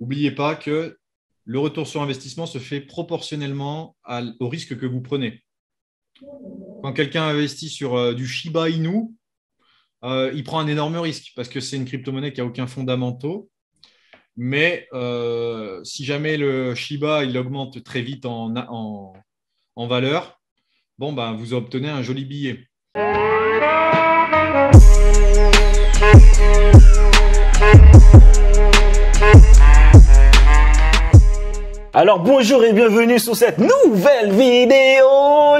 N'oubliez pas que le retour sur investissement se fait proportionnellement au risque que vous prenez. Quand quelqu'un investit sur euh, du Shiba Inu, euh, il prend un énorme risque parce que c'est une crypto-monnaie qui n'a aucun fondamentaux. Mais euh, si jamais le Shiba il augmente très vite en, en, en valeur, bon ben, vous obtenez un joli billet. Alors bonjour et bienvenue sur cette nouvelle vidéo.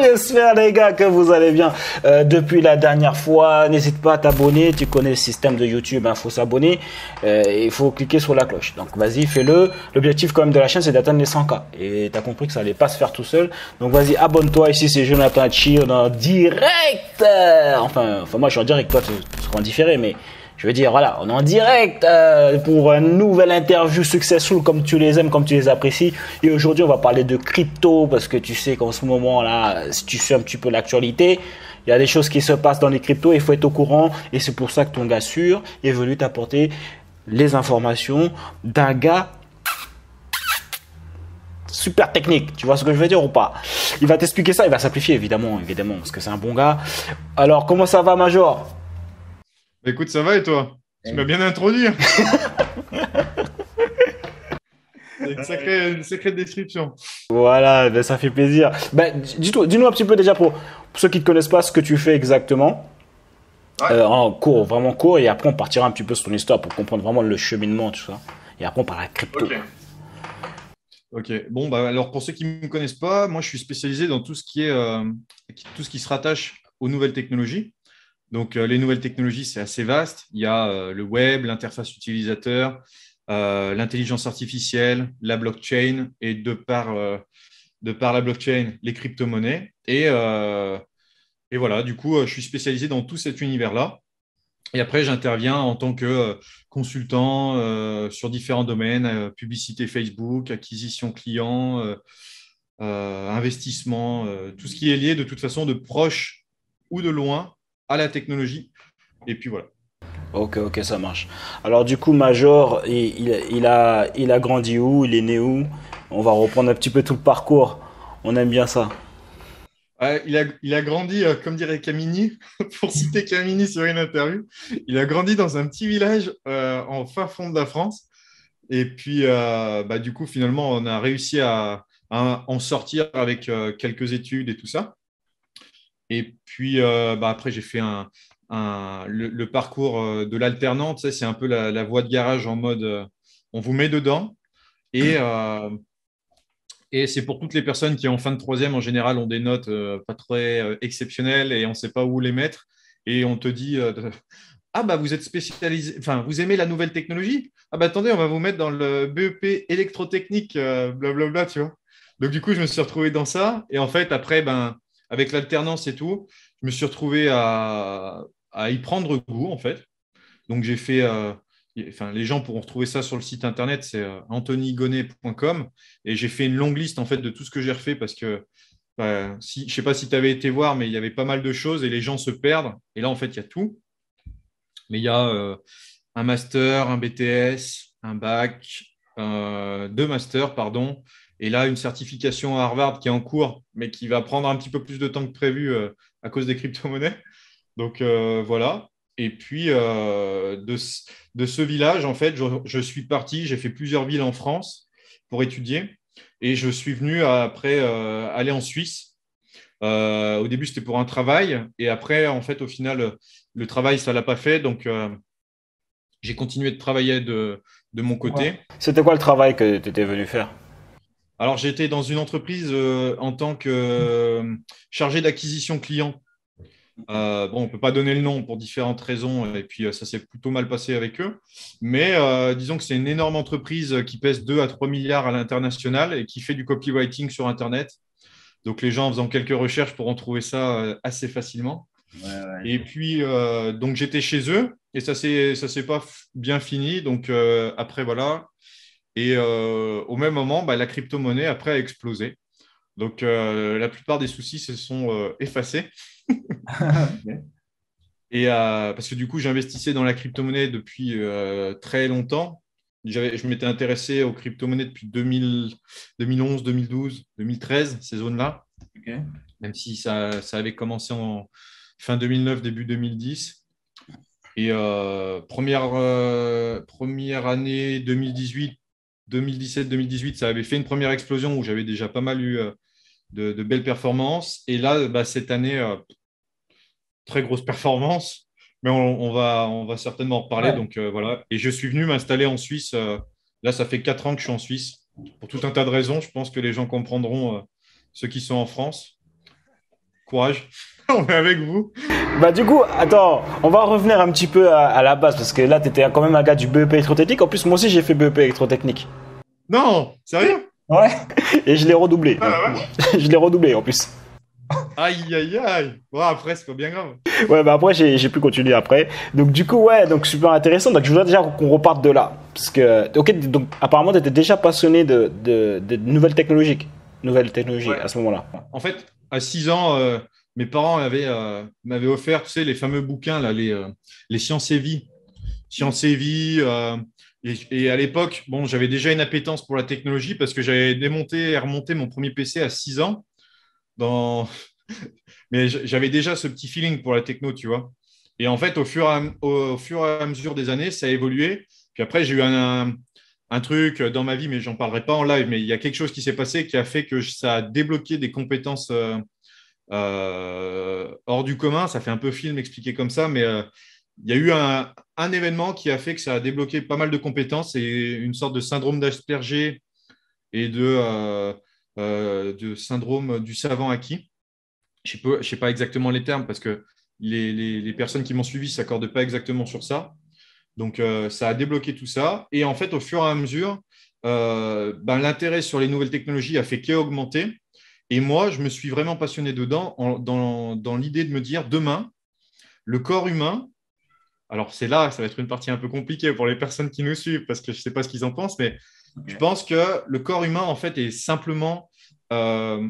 J'espère les gars que vous allez bien. Euh, depuis la dernière fois, n'hésite pas à t'abonner. Tu connais le système de YouTube, il hein, faut s'abonner. Euh, il faut cliquer sur la cloche. Donc vas-y, fais-le. L'objectif quand même de la chaîne, c'est d'atteindre les 100K. Et t'as compris que ça allait pas se faire tout seul. Donc vas-y, abonne-toi. Ici c'est Jonathan est en direct. Enfin, enfin moi je suis en direct, toi tu seras en différé, mais je veux dire, voilà, on est en direct euh, pour une nouvelle interview successful comme tu les aimes, comme tu les apprécies. Et aujourd'hui, on va parler de crypto parce que tu sais qu'en ce moment-là, si tu suis un petit peu l'actualité, il y a des choses qui se passent dans les cryptos, il faut être au courant. Et c'est pour ça que ton gars sûr est venu t'apporter les informations d'un gars super technique. Tu vois ce que je veux dire ou pas Il va t'expliquer ça, il va simplifier évidemment, évidemment, parce que c'est un bon gars. Alors, comment ça va, Major Écoute, ça va et toi Tu m'as bien introduit. Hein. Une sacrée, une sacrée, description. Voilà, ben, ça fait plaisir. Ben, dis-nous dis un petit peu déjà pour, ceux qui ne connaissent pas ce que tu fais exactement. Euh, en cours, vraiment court, et après on partira un petit peu sur ton histoire pour comprendre vraiment le cheminement, tu vois, Et après on parle crypto. Ok. Bon, ben, alors pour ceux qui ne me connaissent pas, moi je suis spécialisé dans tout ce qui est euh, tout ce qui se rattache aux nouvelles technologies. Donc, euh, les nouvelles technologies, c'est assez vaste. Il y a euh, le web, l'interface utilisateur, euh, l'intelligence artificielle, la blockchain, et de par, de par la blockchain, les crypto-monnaies. Et, et, voilà, du coup, je suis spécialisé dans tout cet univers-là. Et après, j'interviens en tant que consultant sur différents domaines, publicité Facebook, acquisition client, investissement, tout ce qui est lié de toute façon de proche ou de loin à la technologie. Et puis voilà. Ok, ok, ça marche. Alors du coup, Major, il, il, a, il a grandi où Il est né où On va reprendre un petit peu tout le parcours. On aime bien ça. Ah, il, a, il, a, grandi, euh, comme dirait Camini, pour citer Camini sur une interview, il a grandi dans un petit village euh, en fin fond de la France. Et puis, euh, bah, du coup, finalement, on a réussi à en sortir avec quelques études et tout ça. Et puis euh, bah, après, j'ai fait un, le, parcours euh, de l'alternante. Tu c'est un peu la, voie de garage en mode euh, on vous met dedans. Et, et c'est pour toutes les personnes qui, en fin de troisième, en général, ont des notes pas très exceptionnelles et on ne sait pas où les mettre. Et on te dit ah bah vous êtes spécialisé, enfin vous aimez la nouvelle technologie Ah bah attendez, on va vous mettre dans le BEP électrotechnique, blablabla, tu vois. Donc du coup, je me suis retrouvé dans ça. Et en fait, après, ben avec l'alternance et tout, je me suis retrouvé à, y prendre goût, en fait. Donc, j'ai fait. Euh, enfin, les gens pourront retrouver ça sur le site internet, c'est euh, Et j'ai fait une longue liste, en fait, de tout ce que j'ai refait parce que. Bah, je ne sais pas si tu avais été voir, mais il y avait pas mal de choses et les gens se perdent. Et là, en fait, il y a tout. Mais il y a euh, un master, un BTS, un bac, euh, deux masters, pardon, et là, une certification à Harvard qui est en cours, mais qui va prendre un petit peu plus de temps que prévu euh, à cause des crypto-monnaies. Donc euh, voilà. Et puis, euh, de, ce village, en fait, je, suis parti, j'ai fait plusieurs villes en France pour étudier. Et je suis venu après aller en Suisse. au début, c'était pour un travail. Et après, en fait, au final, le travail, ça ne l'a pas fait. Donc, j'ai continué de travailler de, mon côté. C'était quoi le travail que tu étais venu faire alors, j'étais dans une entreprise euh, en tant que euh, chargé d'acquisition client. Euh, bon, on ne peut pas donner le nom pour différentes raisons, et puis ça s'est plutôt mal passé avec eux. Mais disons que c'est une énorme entreprise qui pèse 2 à 3 milliards à l'international et qui fait du copywriting sur Internet. Donc, les gens en faisant quelques recherches pourront trouver ça assez facilement. Et puis, donc j'étais chez eux et ça ne s'est pas bien fini. Donc, après, voilà, et euh, au même moment, bah, la crypto-monnaie après a explosé. Donc euh, la plupart des soucis se sont euh, effacés. Et parce que du coup, j'investissais dans la crypto-monnaie depuis très longtemps. Je m'étais intéressé aux crypto-monnaies depuis 2000, 2011, 2012, 2013, ces zones-là. Même si ça, ça, avait commencé en fin 2009, début 2010. Et première, première année 2018, 2017-2018, ça avait fait une première explosion où j'avais déjà pas mal eu euh, de, belles performances. Et là, bah, cette année, euh, très grosse performance. Mais on, va, on va certainement en reparler. Donc, euh, voilà. Et je suis venu m'installer en Suisse. là, ça fait quatre ans que je suis en Suisse. Pour tout un tas de raisons, je pense que les gens comprendront ceux qui sont en France. Courage. on est avec vous. Bah du coup, attends, on va revenir un petit peu à, la base parce que là, t'étais quand même un gars du BEP électrotechnique. En plus, moi aussi, j'ai fait BEP électrotechnique. Non, sérieux Ouais. Et je l'ai redoublé. Ah, je l'ai redoublé en plus. Aïe aïe aïe. Bon, après, c'est pas bien grave. Ouais, bah après, j'ai pu continuer après. Donc du coup, ouais, donc super intéressant. Donc je voudrais déjà qu'on reparte de là, parce que ok, donc apparemment, t'étais déjà passionné de, nouvelles technologies, nouvelles technologies à ce moment-là. En fait, à 6 ans. Euh, mes parents euh, m'avaient offert, tu les fameux bouquins, euh, les, sciences et vie. Sciences et vie. Euh, et, à l'époque, bon, j'avais déjà une appétence pour la technologie parce que j'avais démonté et remonté mon premier PC à 6 ans. Dans... Mais j'avais déjà ce petit feeling pour la techno, tu vois. Et en fait, au fur et à, mesure des années, ça a évolué. Puis après, j'ai eu un, un, truc dans ma vie, mais j'en parlerai pas en live, mais il y a quelque chose qui s'est passé qui a fait que ça a débloqué des compétences euh, hors du commun. Ça fait un peu film expliqué comme ça, mais euh, il y a eu un, événement qui a fait que ça a débloqué pas mal de compétences et une sorte de syndrome d'Asperger et de, euh, syndrome du savant acquis. Je ne sais, pas exactement les termes parce que les, personnes qui m'ont suivi ne s'accordent pas exactement sur ça. Donc, ça a débloqué tout ça. Et en fait, au fur et à mesure, ben, l'intérêt sur les nouvelles technologies a fait qu'augmenter. Et moi, je me suis vraiment passionné dedans, dans, l'idée de me dire, demain, le corps humain, alors c'est là, ça va être une partie un peu compliquée pour les personnes qui nous suivent, parce que je ne sais pas ce qu'ils en pensent, mais je pense que le corps humain, en fait, est simplement euh,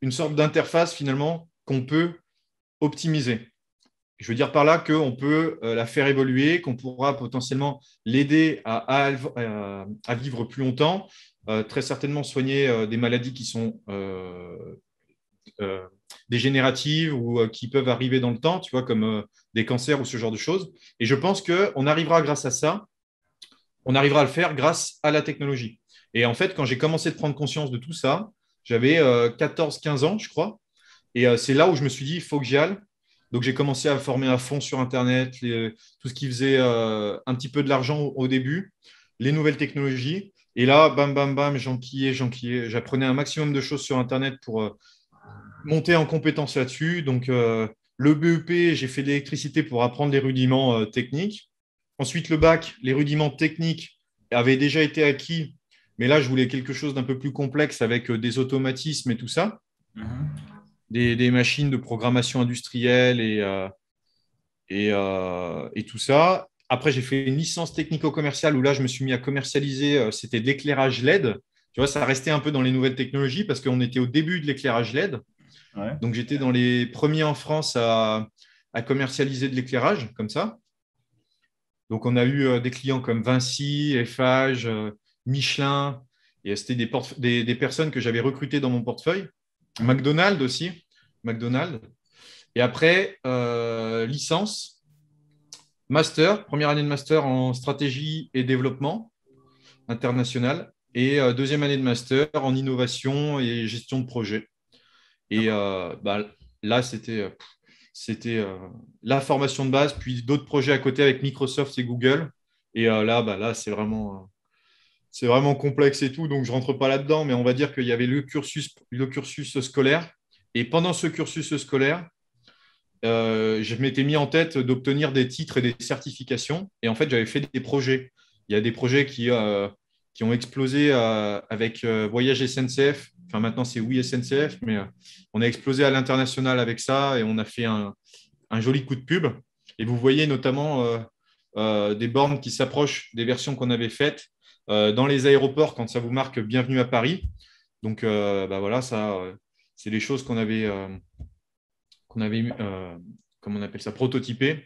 une sorte d'interface, finalement, qu'on peut optimiser. Je veux dire par là qu'on peut euh, la faire évoluer, qu'on pourra potentiellement l'aider à, vivre plus longtemps, euh, très certainement soigner euh, des maladies qui sont euh, dégénératives ou qui peuvent arriver dans le temps, tu vois, comme des cancers ou ce genre de choses. Et je pense qu'on arrivera grâce à ça, on arrivera à le faire grâce à la technologie. Et en fait, quand j'ai commencé de prendre conscience de tout ça, j'avais 14-15 ans, je crois. Et c'est là où je me suis dit, il faut que j'y aille. Donc j'ai commencé à former à fond sur Internet, tout ce qui faisait un petit peu de l'argent au, début, les nouvelles technologies. Et là, bam, bam, bam, j'enquillais, j'enquillais. J'apprenais un maximum de choses sur Internet pour euh, monter en compétence là-dessus. Donc, euh, le BEP, j'ai fait de l'électricité pour apprendre les rudiments euh, techniques. Ensuite, le bac, les rudiments techniques avaient déjà été acquis, mais là, je voulais quelque chose d'un peu plus complexe avec des automatismes et tout ça, mhm. des, machines de programmation industrielle et, et, tout ça. Après, j'ai fait une licence technico-commerciale où là, je me suis mis à commercialiser, euh, c'était de l'éclairage LED. Tu vois, ça restait un peu dans les nouvelles technologies parce qu'on était au début de l'éclairage LED. Donc, j'étais dans les premiers en France à, commercialiser de l'éclairage comme ça. Donc, on a eu euh, des clients comme Vinci, Eiffage, euh, Michelin. Et c'était des, des, personnes que j'avais recrutées dans mon portefeuille. McDonald's aussi. McDonald's. Et après, licence master, première année de master en stratégie et développement international, et euh, deuxième année de master en innovation et gestion de projet. Et euh, bah, là, c'était euh, c'était la formation de base, puis d'autres projets à côté avec Microsoft et Google. Et là, bah, là c'est vraiment, c'est vraiment complexe et tout, donc je ne rentre pas là-dedans, mais on va dire qu'il y avait le cursus, le cursus scolaire. Et pendant ce cursus scolaire, euh, je m'étais mis en tête d'obtenir des titres et des certifications. Et en fait, j'avais fait des projets. Il y a des projets qui, euh, ont explosé euh, avec Voyage SNCF. Enfin, maintenant, c'est Oui SNCF, mais on a explosé à l'international avec ça et on a fait un, joli coup de pub. Et vous voyez notamment des bornes qui s'approchent des versions qu'on avait faites dans les aéroports quand ça vous marque Bienvenue à Paris. Donc, bah voilà, ça, c'est des choses qu'on avait on avait, euh, comment on appelle ça, prototypé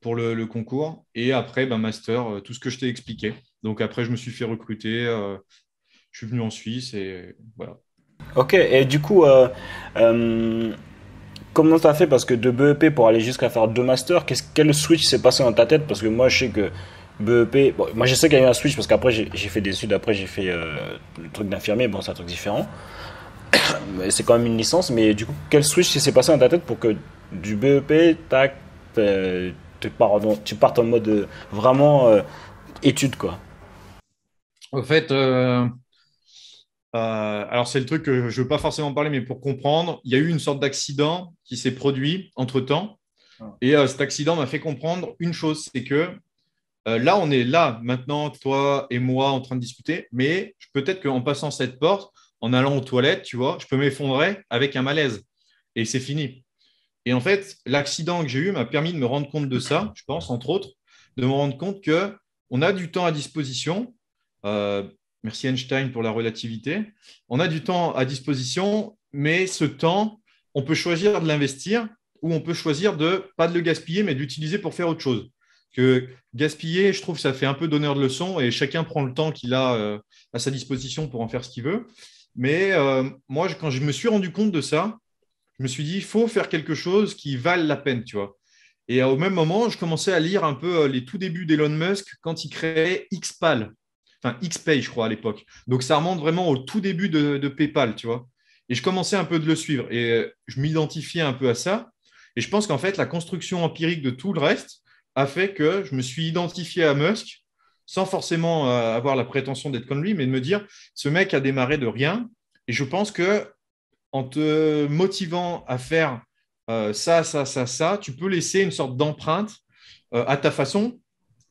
pour le, concours. Et après, ben, master, euh, tout ce que je t'ai expliqué. Donc après, je me suis fait recruter, euh, je suis venu en Suisse et voilà. Ok, et du coup, euh, tu comment t'as fait Parce que de BEP pour aller jusqu'à faire deux masters, quel switch s'est passé dans ta tête Parce que moi, je sais que BEP, moi je sais qu'il y a eu un switch parce qu'après j'ai fait des études, après j'ai fait le truc d'infirmier, bon, c'est un truc différent. c'est quand même une licence, mais du coup, quel switch s'est passé dans ta tête pour que du BEP, tac, euh, tu, partes en mode euh, vraiment euh, étude, quoi En fait, alors c'est le truc que je ne veux pas forcément parler, mais pour comprendre, il y a eu une sorte d'accident qui s'est produit entre-temps. Ah. Et cet accident m'a fait comprendre une chose, c'est que là, on est là, maintenant, toi et moi, en train de discuter, mais peut-être qu'en passant cette porte, en allant aux toilettes, tu vois, je peux m'effondrer avec un malaise. Et c'est fini. Et en fait, l'accident que j'ai eu m'a permis de me rendre compte de ça, je pense, entre autres, de me rendre compte que on a du temps à disposition. Euh, merci Einstein pour la relativité. On a du temps à disposition, mais ce temps, on peut choisir de l'investir ou on peut choisir de pas de le gaspiller, mais d'utiliser pour faire autre chose. Que gaspiller, je trouve, ça fait un peu donneur de leçons et chacun prend le temps qu'il a euh, à sa disposition pour en faire ce qu'il veut. Mais euh, moi, quand je me suis rendu compte de ça, je me suis dit, il faut faire quelque chose qui vaille la peine, tu vois. Et euh, au même moment, je commençais à lire un peu euh, les tout débuts d'Elon Musk quand il créait XPAL, enfin XPay, je crois, à l'époque. Donc ça remonte vraiment au tout début de, de, PayPal, tu vois. Et je commençais un peu de le suivre et je m'identifiais un peu à ça. Et je pense qu'en fait, la construction empirique de tout le reste a fait que je me suis identifié à Musk sans forcément euh, avoir la prétention d'être comme lui, mais de me dire, ce mec a démarré de rien. Et je pense que en te motivant à faire euh, ça, ça, ça, ça, tu peux laisser une sorte d'empreinte euh, à ta façon,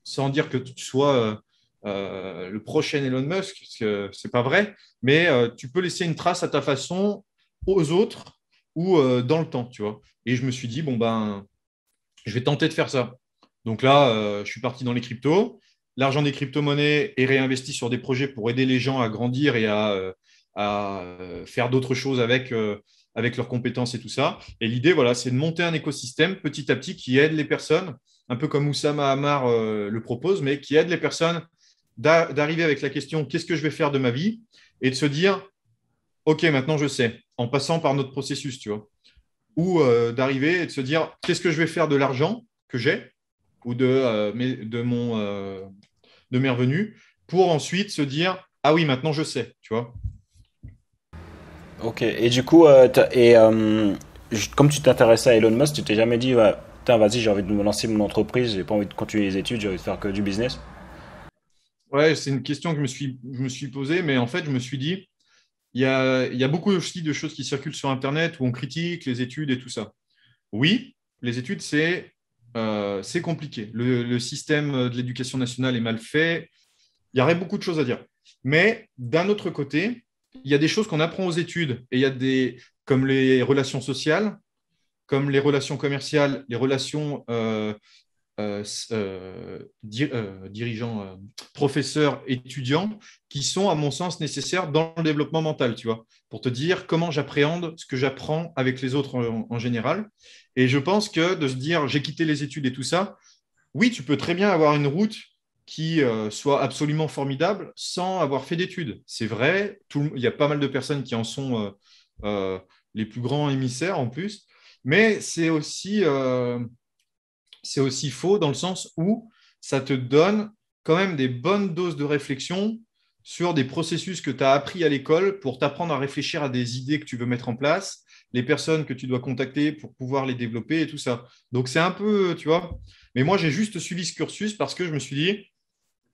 sans dire que tu sois le prochain Elon Musk, parce que c'est pas vrai, mais tu peux laisser une trace à ta façon aux autres ou dans le temps, tu vois. Et je me suis dit, bon ben, je vais tenter de faire ça. Donc là, je suis parti dans les cryptos l'argent des crypto-monnaies est réinvesti sur des projets pour aider les gens à grandir et à, euh, euh, faire d'autres choses avec, euh, avec leurs compétences et tout ça. Et l'idée, voilà, c'est de monter un écosystème petit à petit qui aide les personnes, un peu comme Oussama Hamar le propose, mais qui aide les personnes d'arriver avec la question qu'est-ce que je vais faire de ma vie et de se dire ok maintenant je sais en passant par notre processus tu vois ou d'arriver et de se dire qu'est-ce que je vais faire de l'argent que j'ai ou de, de mon, de mes revenus pour ensuite se dire ah oui, maintenant je sais, tu vois. Ok, et du coup, euh, et, euh, comme tu t'intéressais à Elon Musk, tu t'es jamais dit, bah, vas-y, j'ai envie de me lancer mon entreprise, j'ai pas envie de continuer les études, j'ai envie de faire que du business Ouais, c'est une question que je me, suis, je me suis posée, mais en fait, je me suis dit, il y a, il y a beaucoup aussi de choses qui circulent sur Internet où on critique les études et tout ça. Oui, les études, c'est euh, c'est compliqué. Le, système euh, de l'éducation nationale est mal fait. Il y aurait beaucoup de choses à dire. Mais d'un autre côté, il y a des choses qu'on apprend aux études et il y a des, comme les relations sociales, comme les relations commerciales, les relations euh, euh, euh, euh, dirigeants, professeurs, étudiants, qui sont, à mon sens, nécessaires dans le développement mental, tu vois, pour te dire comment j'appréhende ce que j'apprends avec les autres en, général. Et je pense que de se dire j'ai quitté les études et tout ça, oui, tu peux très bien avoir une route qui soit absolument formidable sans avoir fait d'études. C'est vrai, il y a pas mal de personnes qui en sont les plus grands émissaires en plus, mais c'est aussi c'est aussi faux dans le sens où ça te donne quand même des bonnes doses de réflexion sur des processus que tu as appris à l'école pour t'apprendre à réfléchir à des idées que tu veux mettre en place, les personnes que tu dois contacter pour pouvoir les développer et tout ça. Donc c'est un peu, tu vois, mais moi j'ai juste suivi ce cursus parce que je me suis dit,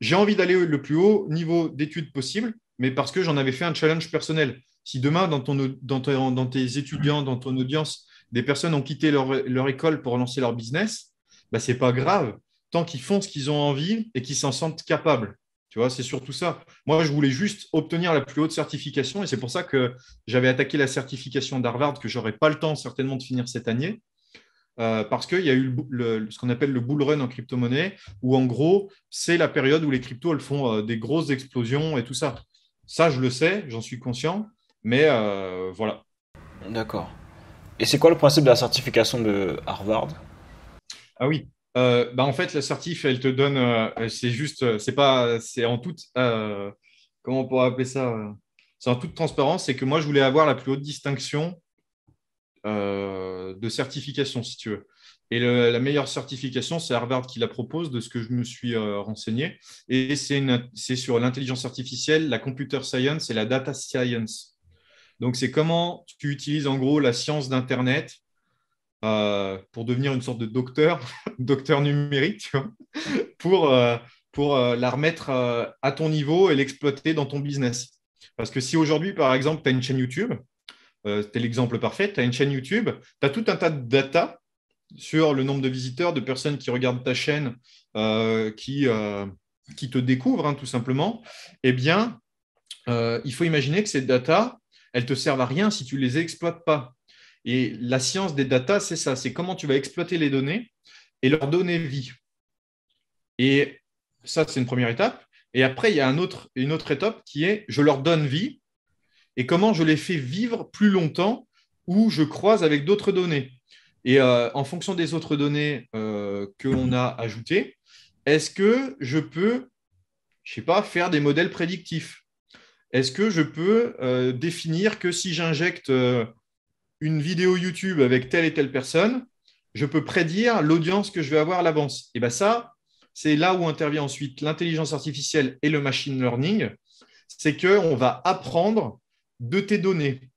j'ai envie d'aller le plus haut niveau d'études possible, mais parce que j'en avais fait un challenge personnel. Si demain, dans, ton, dans, dans tes étudiants, dans ton audience, des personnes ont quitté leur, leur école pour lancer leur business, bah, c'est pas grave, tant qu'ils font ce qu'ils ont envie et qu'ils s'en sentent capables. Tu vois, c'est surtout ça. Moi, je voulais juste obtenir la plus haute certification et c'est pour ça que j'avais attaqué la certification d'Harvard que je n'aurais pas le temps certainement de finir cette année. Euh, parce qu'il y a eu ce qu'on appelle le bull run en crypto-monnaie, où en gros, c'est la période où les cryptos elles font euh, des grosses explosions et tout ça. Ça, je le sais, j'en suis conscient, mais euh, voilà. D'accord. Et c'est quoi le principe de la certification de Harvard ah oui. Euh, bah en fait, la certif, elle te donne, euh, c'est juste, euh, c'est pas, c'est en toute, comment on pourrait appeler ça C'est en toute transparence. C'est que moi, je voulais avoir la plus haute distinction de certification, si tu veux. Et la meilleure certification, c'est Harvard qui la propose, de ce que je me suis renseigné. Et c'est sur l'intelligence artificielle, la computer science et la data science. Donc, c'est comment tu utilises en gros la science d'Internet euh, pour devenir une sorte de docteur, docteur numérique, pour, euh, euh, la remettre à ton niveau et l'exploiter dans ton business. Parce que si aujourd'hui, par exemple, tu as une chaîne YouTube, c'était l'exemple parfait, tu as une chaîne YouTube, tu as tout un tas de data sur le nombre de visiteurs, de personnes qui regardent ta chaîne, qui, te découvrent hein, tout simplement, eh bien, il faut imaginer que ces data, elles ne te servent à rien si tu ne les exploites pas. Et la science des data, c'est ça, c'est comment tu vas exploiter les données et leur donner vie. Et ça, c'est une première étape. Et après, il y a une autre étape qui est je leur donne vie et comment je les fais vivre plus longtemps où je croise avec d'autres données. Et euh, en fonction des autres données euh, que l'on a ajoutées, est-ce que je peux, je sais pas, faire des modèles prédictifs Est-ce que je peux euh, définir que si j'injecte une vidéo YouTube avec telle et telle personne, je peux prédire l'audience que je vais avoir à l'avance. Et bien ça, c'est là où intervient ensuite l'intelligence artificielle et le machine learning, c'est qu'on va apprendre de tes données.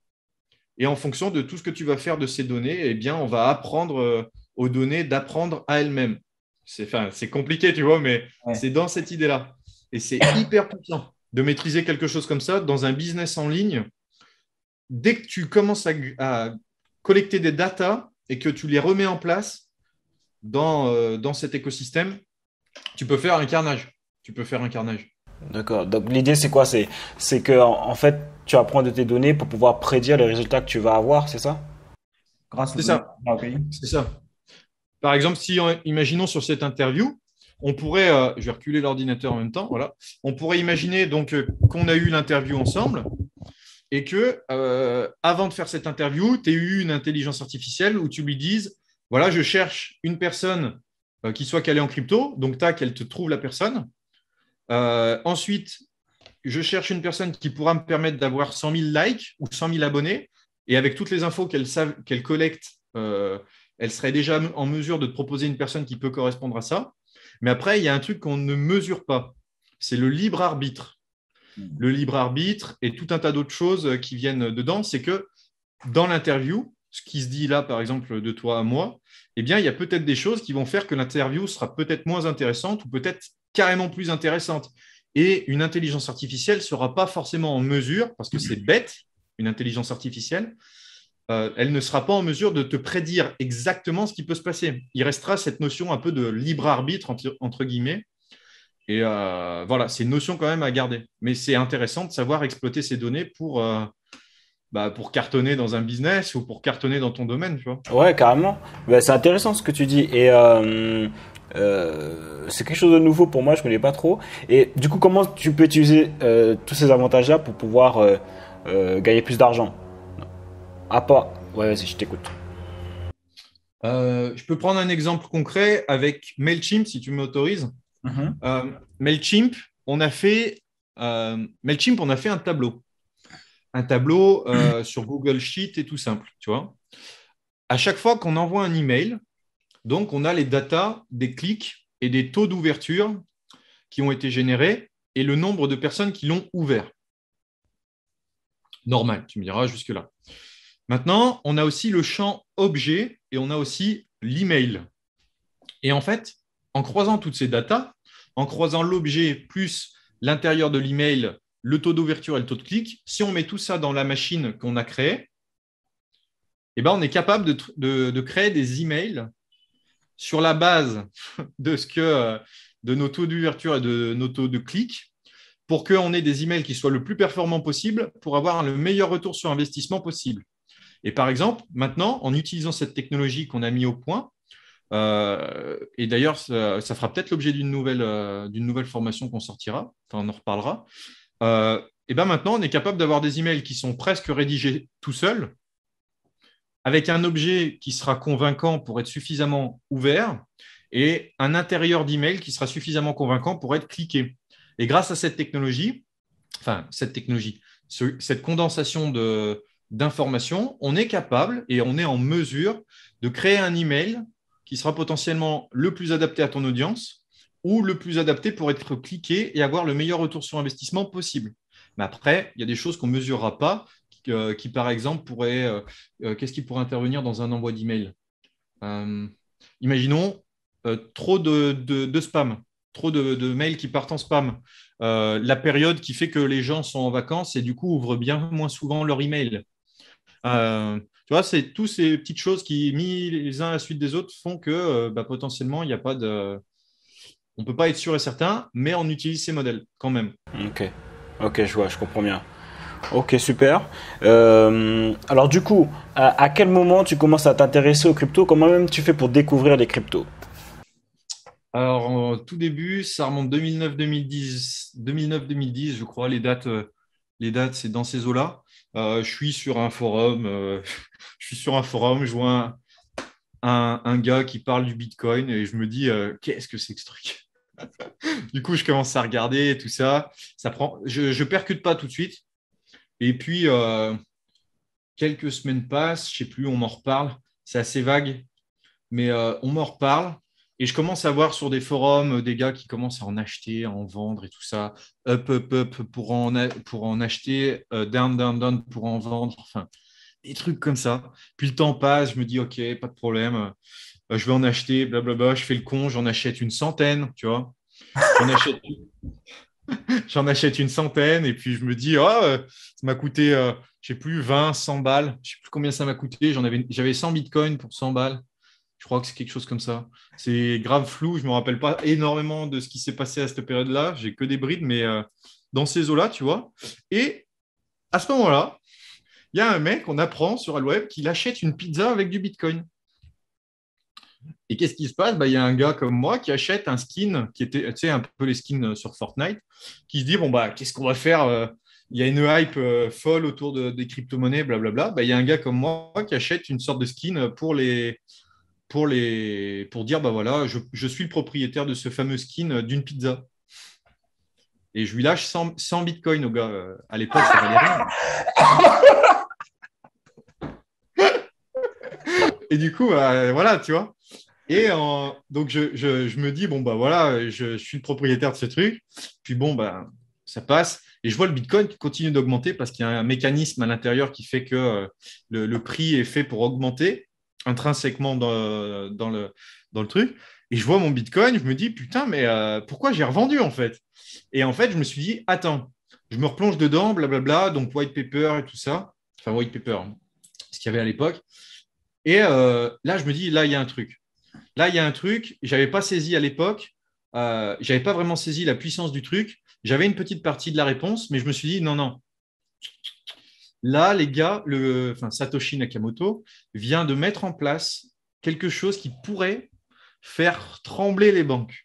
Et en fonction de tout ce que tu vas faire de ces données, eh bien, on va apprendre euh, aux données d'apprendre à elles-mêmes. C'est compliqué, tu vois, mais c'est dans cette idée-là. Et c'est hyper puissant de maîtriser quelque chose comme ça dans un business en ligne dès que tu commences à, collecter des datas et que tu les remets en place euh, dans, cet écosystème, tu peux faire un carnage. Tu peux faire un carnage. D'accord. Donc l'idée c'est quoi C'est c'est que en fait tu apprends de tes données pour pouvoir prédire les résultats que tu vas avoir, c'est ça Grâce. C'est ça. Ah, c'est ça. Par exemple, si imaginons sur cette interview, on pourrait, euh, je vais reculer l'ordinateur en même temps, voilà, on pourrait imaginer donc euh, qu'on a eu l'interview ensemble et que euh, avant de faire cette interview, tu as eu une intelligence artificielle où tu lui dises voilà, je cherche une personne euh, qui soit calée en crypto, donc tac, qu'elle te trouve la personne. Euh, ensuite, je cherche une personne qui pourra me permettre d'avoir 100 000 likes ou 100 000 abonnés, et avec toutes les infos qu'elle qu'elle collecte, elle serait déjà en mesure de te proposer une personne qui peut correspondre à ça. Mais après, il y a un truc qu'on ne mesure pas, c'est le libre arbitre. Mm. le libre arbitre et tout un tas d'autres choses euh, qui viennent dedans. C'est que dans l'interview, ce qui se dit là, par exemple, de toi à moi, eh bien, il y a peut-être des choses qui vont faire que l'interview sera peut-être moins intéressante ou peut-être carrément plus intéressante. Et une intelligence artificielle ne sera pas forcément en mesure, parce que c'est bête, une intelligence artificielle, euh, elle ne sera pas en mesure de te prédire exactement ce qui peut se passer. Il restera cette notion un peu de libre arbitre, entre guillemets, et euh, voilà, c'est une notion quand même à garder. Mais c'est intéressant de savoir exploiter ces données pour, euh, bah, pour cartonner dans un business ou pour cartonner dans ton domaine, tu vois. Ouais, carrément. Ben, c'est intéressant ce que tu dis. Et euh, c'est quelque chose de nouveau pour moi, je ne connais pas trop. Et du coup, comment tu peux utiliser tous ces avantages-là pour pouvoir gagner plus d'argent ah pas, Ouais, vas-y, je t'écoute. je peux prendre un exemple concret avec MailChimp, si tu m'autorises. Mhm. Euh, Mailchimp, on a fait euh, on a fait un tableau, un tableau euh, sur Google Sheet et tout simple, tu vois. À chaque fois qu'on envoie un email, donc on a les datas des clics et des taux d'ouverture qui ont été générés et le nombre de personnes qui l'ont ouvert. Normal, tu me diras jusque-là. Maintenant, on a aussi le champ objet et on a aussi l'email. Et en fait, en croisant toutes ces datas, en croisant l'objet plus l'intérieur de l'email, le taux d'ouverture et le taux de clic, si on met tout ça dans la machine qu'on a créée, eh ben, on est capable de, créer des emails sur la base de, ce que, de nos taux d'ouverture et de nos taux de clic pour qu'on ait des emails qui soient le plus performants possible pour avoir le meilleur retour sur investissement possible. Et par exemple, maintenant, en utilisant cette technologie qu'on a mis au point, euh, et d'ailleurs, ça, fera peut-être l'objet d'une nouvelle, euh, d'une nouvelle formation qu'on sortira, enfin on en reparlera. Euh, et bien maintenant, on est capable d'avoir des emails qui sont presque rédigés tout seuls, avec un objet qui sera convaincant pour être suffisamment ouvert et un intérieur d'email qui sera suffisamment convaincant pour être cliqué. Et grâce à cette technologie, enfin cette technologie, cette condensation de, d'informations, on est capable et on est en mesure de créer un email il sera potentiellement le plus adapté à ton audience ou le plus adapté pour être cliqué et avoir le meilleur retour sur investissement possible. Mais après, il y a des choses qu'on ne mesurera pas, euh, qui, par exemple pourraient... Euh, euh, qu'est-ce qui pourrait intervenir dans un envoi d'email Imaginons trop de, spam, trop de, de, mails qui partent en spam, la période qui fait que les gens sont en vacances et du coup ouvrent bien moins souvent leur email c'est toutes ces petites choses qui, mis les uns à la suite des autres, font que euh, bah, potentiellement, il n'y a pas de. On ne peut pas être sûr et certain, mais on utilise ces modèles quand même. Ok, ok, je vois, je comprends bien. Ok, super. Euh, alors du coup, à, quel moment tu commences à t'intéresser aux cryptos Comment même tu fais pour découvrir les cryptos Alors, au tout début, ça remonte 2009-2010, 2009-2010, je crois, les dates, euh, les dates c'est dans ces eaux-là. Euh, je suis sur un forum, euh, je suis sur un forum, je vois un, gars qui parle du Bitcoin et je me dis euh, qu'est-ce que c'est que ce truc du coup, je commence à regarder tout ça. Ça prend. Je, je percute pas tout de suite. Et puis quelques semaines passent. Je sais plus. On m'en reparle. C'est assez vague, mais on m'en reparle. Et je commence à voir sur des forums euh, des gars qui commencent à en acheter, à en vendre et tout ça. Up, up, up pour en, pour en acheter, euh, down, down, down pour en vendre. Enfin, des trucs comme ça. Puis le temps passe, je me dis, OK, pas de problème. Euh, je vais en acheter, blablabla. Je fais le con, j'en achète une centaine, tu vois. J'en achète... une centaine et puis je me dis, oh, ça m'a coûté, je je sais plus, 20, 100 balles. Je ne sais plus combien ça m'a coûté. J'avais avais 100 bitcoins pour 100 balles. Je crois que c'est quelque chose comme ça. C'est grave flou. Je ne me rappelle pas énormément de ce qui s'est passé à cette période-là. J'ai que des brides, mais euh, dans ces eaux-là, tu vois. Et à ce moment-là, il y a un mec, on apprend sur Web, qu'il achète une pizza avec du Bitcoin. Et qu'est-ce qui se passe bah, Il y a un gars comme moi qui achète un skin, qui était, tu un peu les skins euh, sur Fortnite, qui se dit, bon, bah, qu'est-ce qu'on va faire euh? Il y a une hype folle autour des crypto-monnaies, blablabla. Bah, il y a un gars comme moi qui achète une sorte de skin pour les, pour, les, pour dire, bah voilà, je, suis le propriétaire de ce fameux skin d'une pizza. Et je lui lâche 100, bitcoins au gars. Euh, à l'époque, ça valait rien. Et du coup, bah, voilà, tu vois. Et donc, je, me dis, bon, bah voilà, je, suis le propriétaire de ce truc. Puis bon, bah, ça passe. Et je vois le bitcoin qui continue d'augmenter parce qu'il y a un mécanisme à l'intérieur qui fait que euh, le prix est fait pour augmenter intrinsèquement dans, le, truc. Et je vois mon Bitcoin, je me dis, putain, mais euh, pourquoi j'ai revendu en fait Et en fait, je me suis dit, attends, je me replonge dedans, blablabla, donc white paper et tout ça, enfin white paper, hein, ce qu'il y avait à l'époque. Et euh, là, je me dis, là, il y a un truc. Là, il y a un truc, j'avais pas saisi à l'époque, je euh, j'avais pas vraiment saisi la puissance du truc, j'avais une petite partie de la réponse, mais je me suis dit, non, non, Là, les gars, le, Satoshi Nakamoto vient de mettre en place quelque chose qui pourrait faire trembler les banques.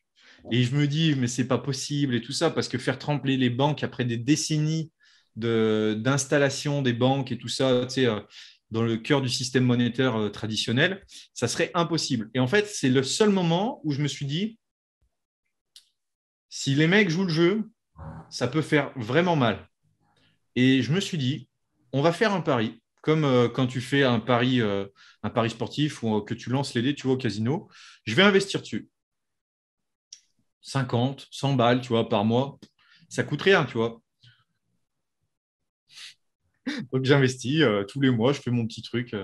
Et je me dis, mais c'est pas possible et tout ça, parce que faire trembler les banques après des décennies d'installation des banques et tout ça, tu euh, dans le cœur du système monétaire euh, traditionnel, ça serait impossible. Et en fait, c'est le seul moment où je me suis dit, si les mecs jouent le jeu, ça peut faire vraiment mal. Et je me suis dit, on va faire un pari, comme euh, quand tu fais un pari, euh, un sportif ou euh, que tu lances les dés, tu au casino. Je vais investir dessus. 50, 100 balles, tu vois, par mois. Ça coûte rien, tu vois. Donc j'investis tous les mois, je fais mon petit truc.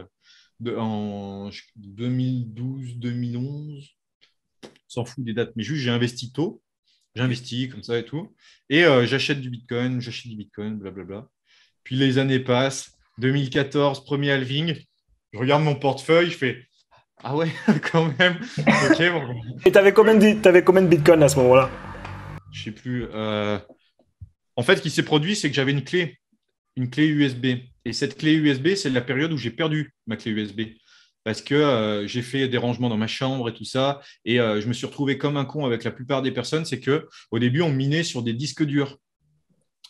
De, en 2012, 2011, s'en fout des dates, mais juste j'ai investi tôt j'investis comme ça et tout. Et j'achète du Bitcoin, j'achète du Bitcoin, blablabla. Puis les années passent. 2014, premier halving. Je regarde mon portefeuille, je fais Ah ouais, quand même. Et tu avais combien de bitcoin à ce moment-là Je sais plus. Euh, en fait, ce qui s'est produit, c'est que j'avais une clé, une clé USB. Et cette clé USB, c'est la période où j'ai perdu ma clé USB. Parce que euh, j'ai fait des rangements dans ma chambre et tout ça. Et euh, je me suis retrouvé comme un con avec la plupart des personnes. C'est que au début, on minait sur des disques durs.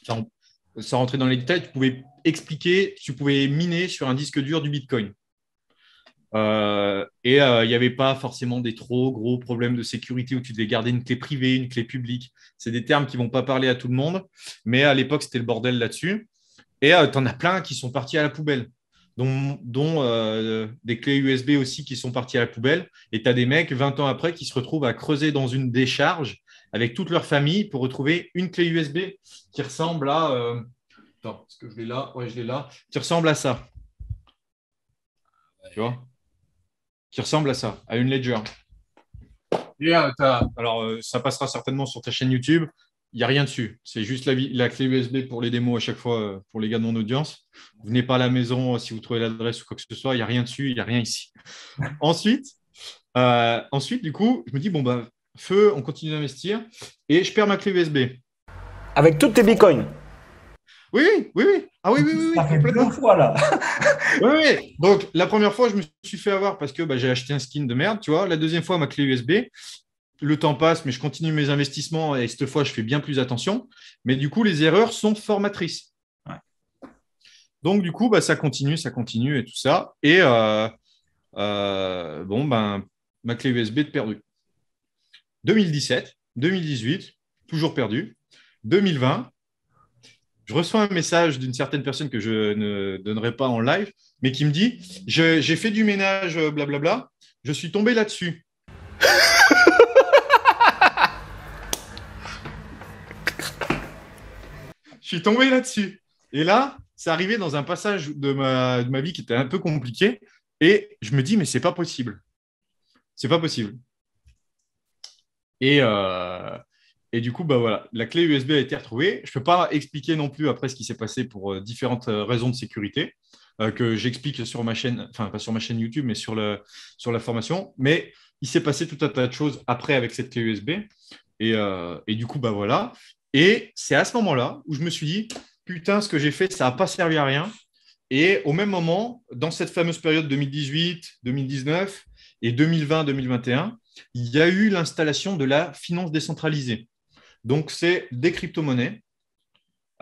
Enfin, sans rentrer dans les détails, tu pouvais expliquer, tu pouvais miner sur un disque dur du Bitcoin. Euh, et euh, il n'y avait pas forcément des trop gros problèmes de sécurité où tu devais garder une clé privée, une clé publique. C'est des termes qui ne vont pas parler à tout le monde, mais à l'époque, c'était le bordel là-dessus. Et euh, tu en as plein qui sont partis à la poubelle, dont, dont des clés USB aussi qui sont partis à la poubelle. Et tu as des mecs 20 ans après qui se retrouvent à creuser dans une décharge avec toute leur famille pour retrouver une clé USB qui ressemble à. Euh, attends, est-ce que je l'ai là Ouais, je l'ai là. Qui ressemble à ça. Ah tu vois Qui ressemble à ça, à une Ledger. alors, euh, ça passera certainement sur ta chaîne YouTube. Il n'y a rien dessus. C'est juste la, clé USB pour les démos à chaque fois euh, pour les gars de mon audience. Vous venez pas à la maison si vous trouvez l'adresse ou quoi que ce soit. Il n'y a rien dessus. Il n'y a rien ici. ensuite, ensuite, du coup, je me dis, bon, bah, feu, on continue d'investir, et je perds ma clé USB. Avec toutes tes bitcoins oui, oui, oui. Ah oui, oui, oui. oui, fois là. oui, oui. Donc la première fois, je me suis fait avoir parce que bah, j'ai acheté un skin de merde, tu vois. La deuxième fois, ma clé USB. Le temps passe, mais je continue mes investissements et cette fois, je fais bien plus attention. Mais du coup, les erreurs sont formatrices. Donc du coup, bah, ça continue, ça continue et tout ça. Et euh, euh, bon, ben, ma clé USB est perdue. 2017, 2018, toujours perdu. 2020, je reçois un message d'une certaine personne que je ne donnerai pas en live, mais qui me dit J'ai fait du ménage, euh, blablabla, je suis tombé là-dessus. je suis tombé là-dessus. Et là, c'est arrivé dans un passage de ma, de ma vie qui était un peu compliqué, et je me dis Mais c'est pas possible. C'est pas possible. Euh, et, du coup, bah voilà, la clé USB a été retrouvée. Je ne peux pas expliquer non plus après ce qui s'est passé pour euh, différentes euh, raisons de sécurité que j'explique sur ma chaîne, enfin pas sur ma chaîne YouTube, mais sur, le, sur la formation. Mais il s'est passé tout un tas de choses après avec cette clé USB. Et, du coup, bah voilà. Et c'est à ce moment-là où je me suis dit, putain, ce que j'ai fait, ça n'a pas servi à rien. Et au même moment, dans cette fameuse période 2018, 2019 et 2020-2021, il y a eu l'installation de la finance décentralisée. Donc, c'est des crypto-monnaies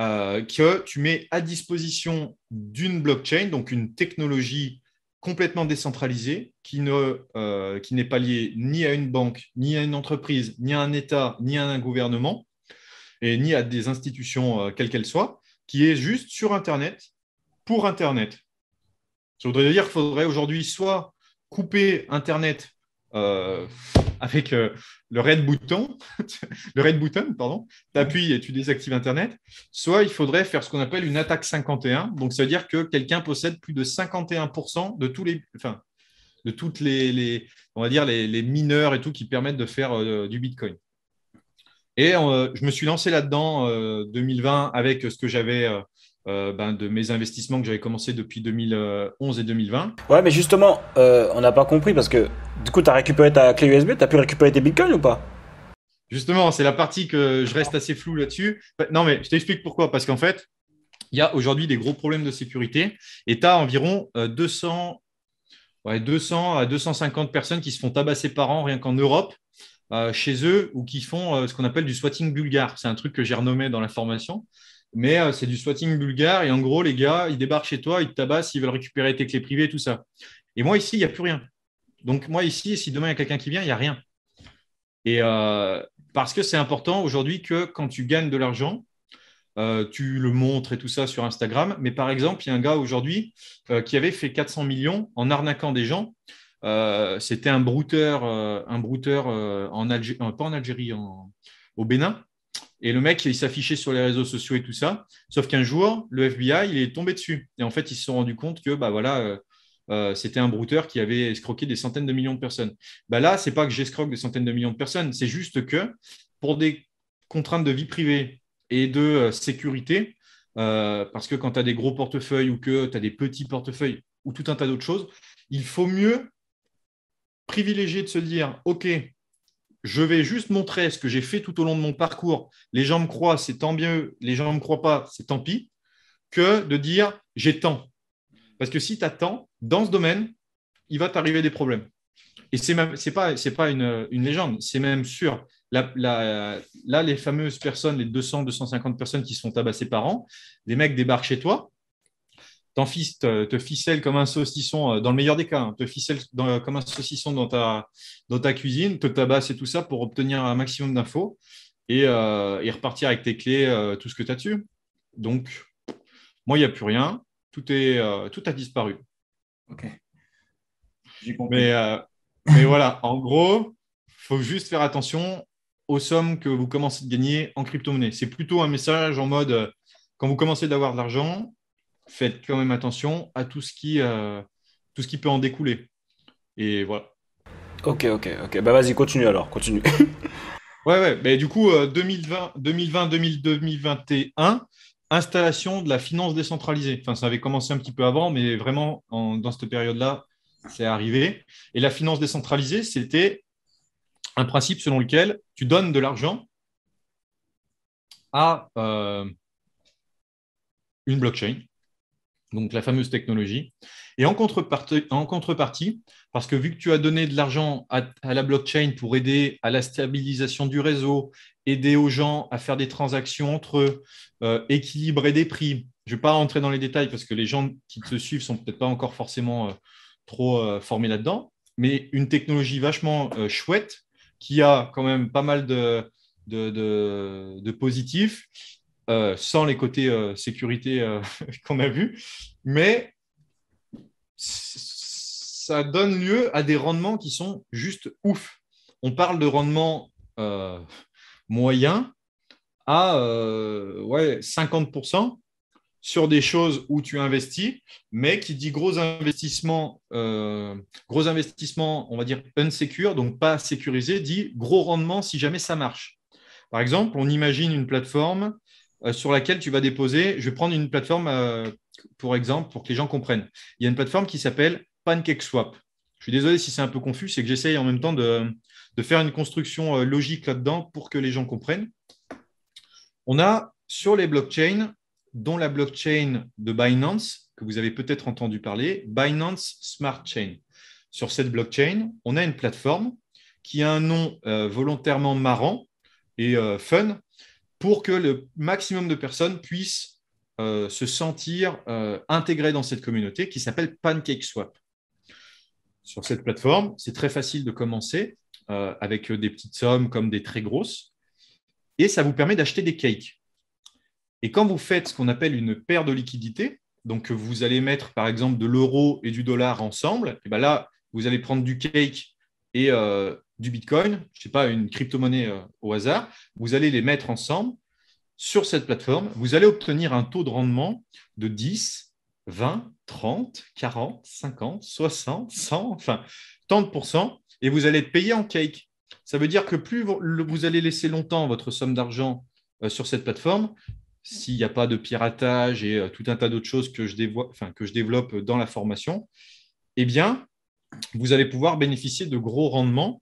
euh, que tu mets à disposition d'une blockchain, donc une technologie complètement décentralisée euh, qui n'est pas liée ni à une banque, ni à une entreprise, ni à un État, ni à un gouvernement, et ni à des institutions euh, quelles qu'elles soient, qui est juste sur Internet, pour Internet. Ça voudrait dire qu'il faudrait aujourd'hui soit couper Internet euh, avec euh, le red button, le red button, pardon, appuies et tu désactives Internet, soit il faudrait faire ce qu'on appelle une attaque 51. Donc, ça veut dire que quelqu'un possède plus de 51% de tous les, enfin, de toutes les, on va dire les, mineurs et tout qui permettent de faire euh, du Bitcoin. Et je me suis lancé là-dedans 2020 avec ce que j'avais euh, ben, de mes investissements que j'avais commencé depuis 2011 euh, et 2020. Ouais, mais justement, euh, on n'a pas compris parce que du coup, tu as récupéré ta clé USB, tu as pu récupérer tes bitcoins ou pas Justement, c'est la partie que je reste assez flou là-dessus. Non, mais je t'explique pourquoi. Parce qu'en fait, il y a aujourd'hui des gros problèmes de sécurité et tu as environ 200, 200 à 250 personnes qui se font tabasser par an rien qu'en Europe chez eux ou qui font ce qu'on appelle du swatting bulgare. C'est un truc que j'ai renommé dans la formation mais euh, c'est du swatting bulgare. Et en gros, les gars, ils débarquent chez toi, ils te tabassent, ils veulent récupérer tes clés privées, tout ça. Et moi, ici, il n'y a plus rien. Donc, moi, ici, si demain, il y a quelqu'un qui vient, il n'y a rien. Et euh, parce que c'est important aujourd'hui que quand tu gagnes de l'argent, euh, tu le montres et tout ça sur Instagram. Mais par exemple, il y a un gars aujourd'hui qui avait fait 400 millions en arnaquant des gens. C'était un brouteur, un brouteur en Algérie, pas en Algérie, au Bénin et le mec, il s'affichait sur les réseaux sociaux et tout ça. Sauf qu'un jour, le FBI, il est tombé dessus. Et en fait, ils se sont rendus compte que, bah voilà, euh, euh, c'était un brouteur qui avait escroqué des centaines de millions de personnes. Bah là, c'est pas que j'escroque des centaines de millions de personnes, c'est juste que pour des contraintes de vie privée et de euh, sécurité, parce que quand tu as des gros portefeuilles ou que tu as des petits portefeuilles ou tout un tas d'autres choses, il faut mieux privilégier de se dire, OK, je vais juste montrer ce que j'ai fait tout au long de mon parcours. Les gens me croient, c'est tant mieux. Les gens ne me croient pas, c'est tant pis. Que de dire j'ai tant. Parce que si tu tant, dans ce domaine, il va t'arriver des problèmes. Et ce n'est c'est pas, pas une, légende, c'est même sûr. là, les fameuses personnes, les 200, 250 personnes qui sont tabassées par an, des mecs débarquent chez toi, ton fils te, ficelles ficelle comme un saucisson, euh, dans le meilleur des cas, hein. te ficelle comme un saucisson dans ta, dans ta cuisine, te tabasse et tout ça pour obtenir un maximum d'infos et, euh, et, repartir avec tes clés, euh, tout ce que tu as dessus. Donc, moi, il n'y a plus rien. Tout, est, tout a disparu. OK. J'ai Compris. Mais, mais voilà, en gros, il faut juste faire attention aux sommes que vous commencez de gagner en crypto-monnaie. C'est plutôt un message en mode, quand vous commencez d'avoir de l'argent, faites quand même attention à tout ce qui, euh, tout ce qui peut en découler. Et voilà. Ok, ok, ok. Bah vas-y, continue alors, continue. ouais, ouais. Mais du coup, 2020, 2020, 2021, installation de la finance décentralisée. Enfin, ça avait commencé un petit peu avant, mais vraiment, dans cette période-là, c'est arrivé. Et la finance décentralisée, c'était un principe selon lequel tu donnes de l'argent à euh, une blockchain donc la fameuse technologie. Et en contrepartie, parce que vu que tu as donné de l'argent à, la blockchain pour aider à la stabilisation du réseau, aider aux gens à faire des transactions entre eux, euh, équilibrer des prix, je ne vais pas rentrer dans les détails parce que les gens qui te suivent ne sont peut-être pas encore forcément euh, trop euh, formés là-dedans, mais une technologie vachement chouette qui a quand même pas mal de positifs euh, sans les côtés euh, sécurité euh, qu'on a vu, mais ça donne lieu à des rendements qui sont juste ouf. On parle de rendement moyen à 50% sur des choses où tu investis, mais qui dit gros investissement, gros investissement, on va dire unsecure, donc pas sécurisé, dit gros rendement si jamais ça marche. Par exemple, on imagine une plateforme euh, sur laquelle tu vas déposer. Je vais prendre une plateforme, euh, pour exemple, pour que les gens comprennent. Il y a une plateforme qui s'appelle PancakeSwap. Je suis désolé si c'est un peu confus, c'est que j'essaye en même temps de, faire une construction euh, logique là-dedans pour que les gens comprennent. On a sur les blockchains, dont la blockchain de Binance, que vous avez peut-être entendu parler, Binance Smart Chain. Sur cette blockchain, on a une plateforme qui a un nom volontairement marrant et fun, pour que le maximum de personnes puissent euh, se sentir euh, intégrées dans cette communauté qui s'appelle PancakeSwap. Sur cette plateforme, c'est très facile de commencer euh, avec des petites sommes comme des très grosses, et ça vous permet d'acheter des cakes. Et quand vous faites ce qu'on appelle une paire de liquidités, donc vous allez mettre par exemple de l'euro et du dollar ensemble, et bien là, vous allez prendre du cake et du Bitcoin, je ne sais pas, une crypto-monnaie euh, au hasard, vous allez les mettre ensemble sur cette plateforme, vous allez obtenir un taux de rendement de 10, 20, 30, 40, 50, 60, 100, enfin, tant de pourcents, et vous allez être payé en cake. Ça veut dire que plus vous allez laisser longtemps votre somme d'argent euh, sur cette plateforme, s'il n'y a pas de piratage et euh, tout un tas d'autres choses que je, que je développe dans la formation, eh bien, vous allez pouvoir bénéficier de gros rendements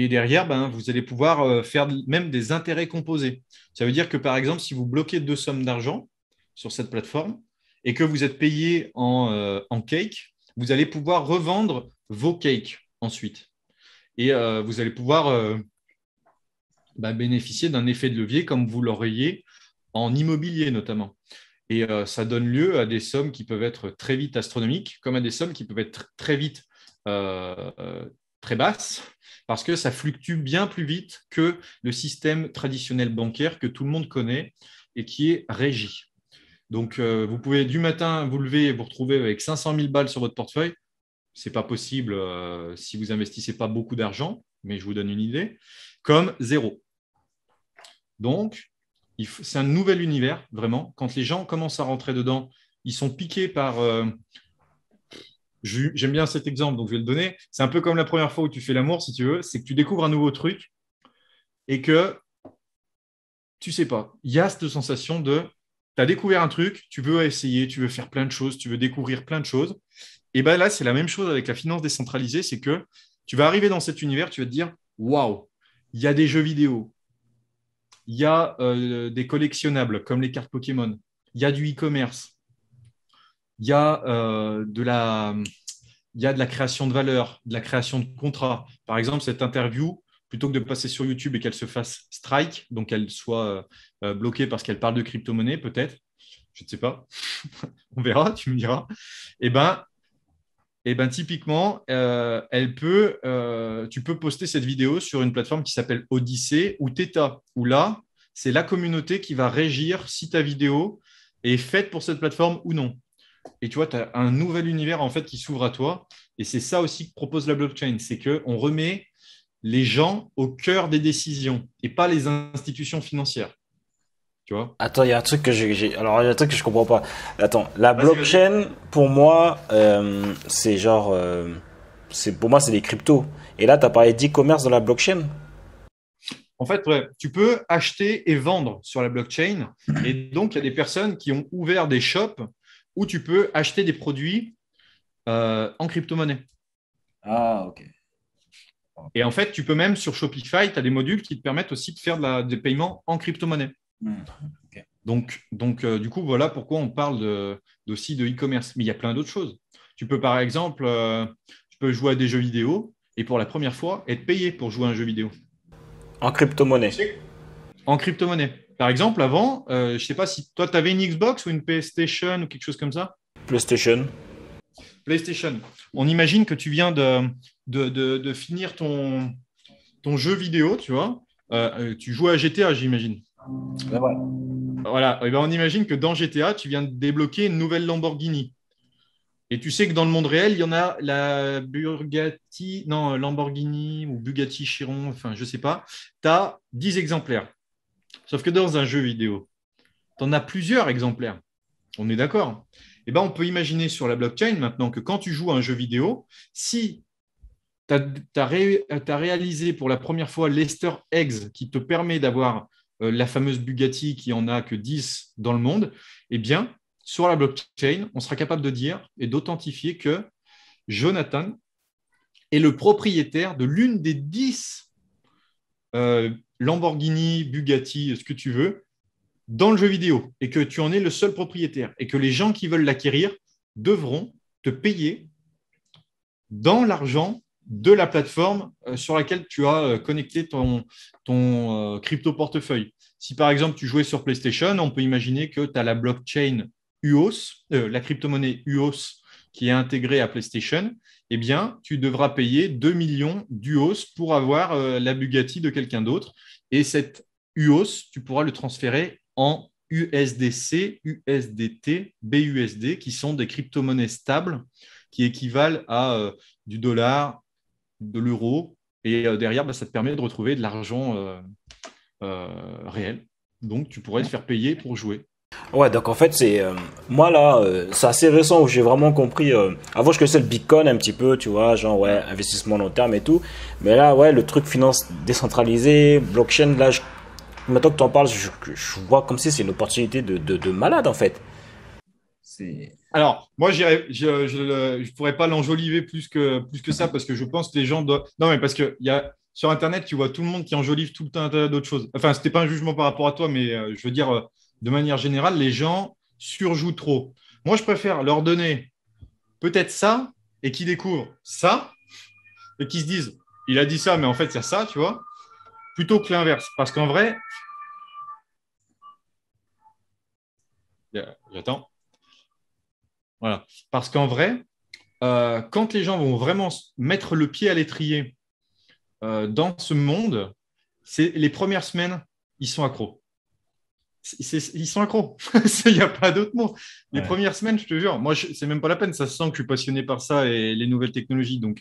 et derrière, ben, vous allez pouvoir euh, faire même des intérêts composés. Ça veut dire que, par exemple, si vous bloquez deux sommes d'argent sur cette plateforme et que vous êtes payé en, euh, cake, vous allez pouvoir revendre vos cakes ensuite. Et euh, vous allez pouvoir ben, bénéficier d'un effet de levier comme vous l'auriez en immobilier notamment. Et ça donne lieu à des sommes qui peuvent être très vite astronomiques, comme à des sommes qui peuvent être très vite très basse parce que ça fluctue bien plus vite que le système traditionnel bancaire que tout le monde connaît et qui est régi. Donc, euh, vous pouvez du matin vous lever et vous retrouver avec 500 000 balles sur votre portefeuille. Ce n'est pas possible euh, si vous n'investissez pas beaucoup d'argent, mais je vous donne une idée, comme zéro. Donc, c'est un nouvel univers, vraiment. Quand les gens commencent à rentrer dedans, ils sont piqués par euh, J'aime bien cet exemple, donc je vais le donner. C'est un peu comme la première fois où tu fais l'amour, si tu veux, c'est que tu découvres un nouveau truc et que tu sais pas. Il y a cette sensation de tu as découvert un truc, tu veux essayer, tu veux faire plein de choses, tu veux découvrir plein de choses. Et bien là, c'est la même chose avec la finance décentralisée, c'est que tu vas arriver dans cet univers, tu vas te dire waouh, il y a des jeux vidéo, il y a euh, des collectionnables comme les cartes Pokémon, il y a du e-commerce, euh, il y a de la création de valeur, de la création de contrats. Par exemple, cette interview, plutôt que de passer sur YouTube et qu'elle se fasse strike, donc qu'elle soit euh, euh, bloquée parce qu'elle parle de crypto-monnaie, peut-être, je ne sais pas, on verra, tu me diras, eh bien, eh ben, typiquement, tu peux poster cette vidéo sur une plateforme qui s'appelle Odyssée ou Theta, où là, c'est la communauté qui va régir si ta vidéo est faite pour cette plateforme ou non et tu vois, tu as un nouvel univers en fait qui s'ouvre à toi. Et c'est ça aussi que propose la blockchain, c'est qu'on remet les gens au cœur des décisions et pas les institutions financières. Tu vois Attends, il y a un truc que j'ai, alors truc que je comprends pas. Attends, la blockchain pour moi, euh, c'est genre, euh, c'est pour moi c'est les cryptos. Et là, tu as parlé d'e-commerce dans la blockchain. En fait, tu peux acheter et vendre sur la blockchain. Et donc, il y a des personnes qui ont ouvert des shops où tu peux acheter des produits euh, en crypto-monnaie. Ah, ok. Et en fait, tu peux même sur Shopify, tu as des modules qui te permettent aussi de faire des paiements en crypto-monnaie. Hmm, donc, donc euh, du coup, voilà pourquoi on parle de, aussi de e-commerce. Mais il y a plein d'autres choses. Tu peux, par exemple, euh, peux jouer à des jeux vidéo et pour la première fois être payé pour jouer à un jeu vidéo. En crypto-monnaie. En crypto-monnaie. Par exemple, avant, euh, je ne sais pas si toi, tu avais une Xbox ou une PlayStation ou quelque chose comme ça PlayStation. PlayStation. On imagine que tu viens de, de, finir ton, ton jeu vidéo, tu vois. Euh, euh, tu joues à GTA, j'imagine. Voilà. Et eh ben, on imagine que dans GTA, tu viens de débloquer une nouvelle Lamborghini. Et tu sais que dans le monde réel, il y en a la Bugatti, non, Lamborghini ou Bugatti Chiron, enfin, je ne sais pas. Tu as 10 exemplaires. Sauf que dans un jeu vidéo, tu en as plusieurs exemplaires. On est d'accord eh ben, on peut imaginer sur la blockchain maintenant que quand tu joues à un jeu vidéo, si tu as, réalisé pour la première fois l'Ester Eggs qui te permet d'avoir euh, la fameuse Bugatti qui en a que 10 dans le monde, eh bien, sur la blockchain, on sera capable de dire et d'authentifier que Jonathan est le propriétaire de l'une des 10 Lamborghini, Bugatti, ce que tu veux, dans le jeu vidéo et que tu en es le seul propriétaire et que les gens qui veulent l'acquérir devront te payer dans l'argent de la plateforme euh, sur laquelle tu as euh, connecté ton, euh, crypto-portefeuille. Si par exemple tu jouais sur PlayStation, on peut imaginer que tu as la blockchain UOS, la crypto-monnaie UOS qui est intégrée à PlayStation eh bien, tu devras payer 2 millions d'UOS pour avoir euh, la Bugatti de quelqu'un d'autre. Et cette UOS, tu pourras le transférer en USDC, USDT, BUSD, qui sont des crypto-monnaies stables qui équivalent à euh, du dollar, de l'euro. Et euh, derrière, bah, ça te permet de retrouver de l'argent réel. Donc, tu pourrais te faire payer pour jouer. Ouais, donc en fait, c'est. Euh, moi là, euh, c'est assez récent où j'ai vraiment compris. Euh, avant, je connaissais le Bitcoin un petit peu, tu vois, genre, ouais, investissement long terme et tout. Mais là, ouais, le truc finance décentralisé blockchain, là, maintenant que tu en parles, je, vois comme si c'est une opportunité de, malade en fait. Alors, moi, je ne pourrais pas l'enjoliver plus que, plus que ça parce que je pense que les gens doivent. Non, mais parce que y a, sur Internet, tu vois tout le monde qui enjolive tout le temps d'autres choses. Enfin, c'était n'était pas un jugement par rapport à toi, mais je veux dire de manière générale, les gens surjouent trop. Moi, je préfère leur donner peut-être ça et qu'ils découvrent ça et qu'ils se disent, il a dit ça, mais en fait, c'est ça, tu vois, plutôt que l'inverse. Parce qu'en vrai, j'attends. Voilà. Parce qu'en vrai, euh, quand les gens vont vraiment mettre le pied à l'étrier euh, dans ce monde, c'est les premières semaines, ils sont accros ils sont accros. Il n'y a pas d'autre mot. Les premières semaines, je te jure, moi, c'est même pas la peine. Ça se sent que je suis passionné par ça et les nouvelles technologies. Donc,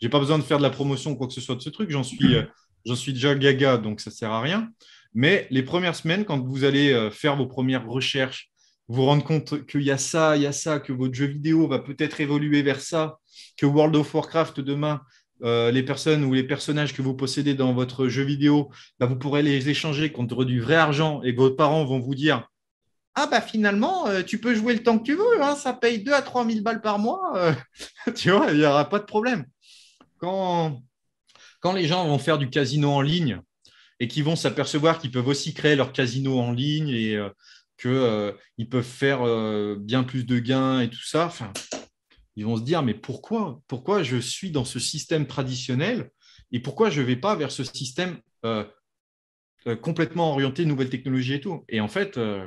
j'ai pas besoin de faire de la promotion ou quoi que ce soit de ce truc. J'en suis, euh, j'en suis déjà gaga, donc ça sert à rien. Mais les premières semaines, quand vous allez euh, faire vos premières recherches, vous rendre compte qu'il y a ça, il y a ça, que votre jeu vidéo va peut-être évoluer vers ça, que World of Warcraft demain euh, les personnes ou les personnages que vous possédez dans votre jeu vidéo, bah, vous pourrez les échanger contre du vrai argent et vos parents vont vous dire ah bah finalement, euh, tu peux jouer le temps que tu veux, hein, ça paye 2 à 3 000 balles par mois, euh, tu vois, il n'y aura pas de problème. Quand, les gens vont faire du casino en ligne et qu'ils vont s'apercevoir qu'ils peuvent aussi créer leur casino en ligne et qu'ils peuvent faire bien plus de gains et tout ça, ils vont se dire, mais pourquoi Pourquoi je suis dans ce système traditionnel et pourquoi je ne vais pas vers ce système euh, euh, complètement orienté nouvelles technologies et tout Et en fait, euh,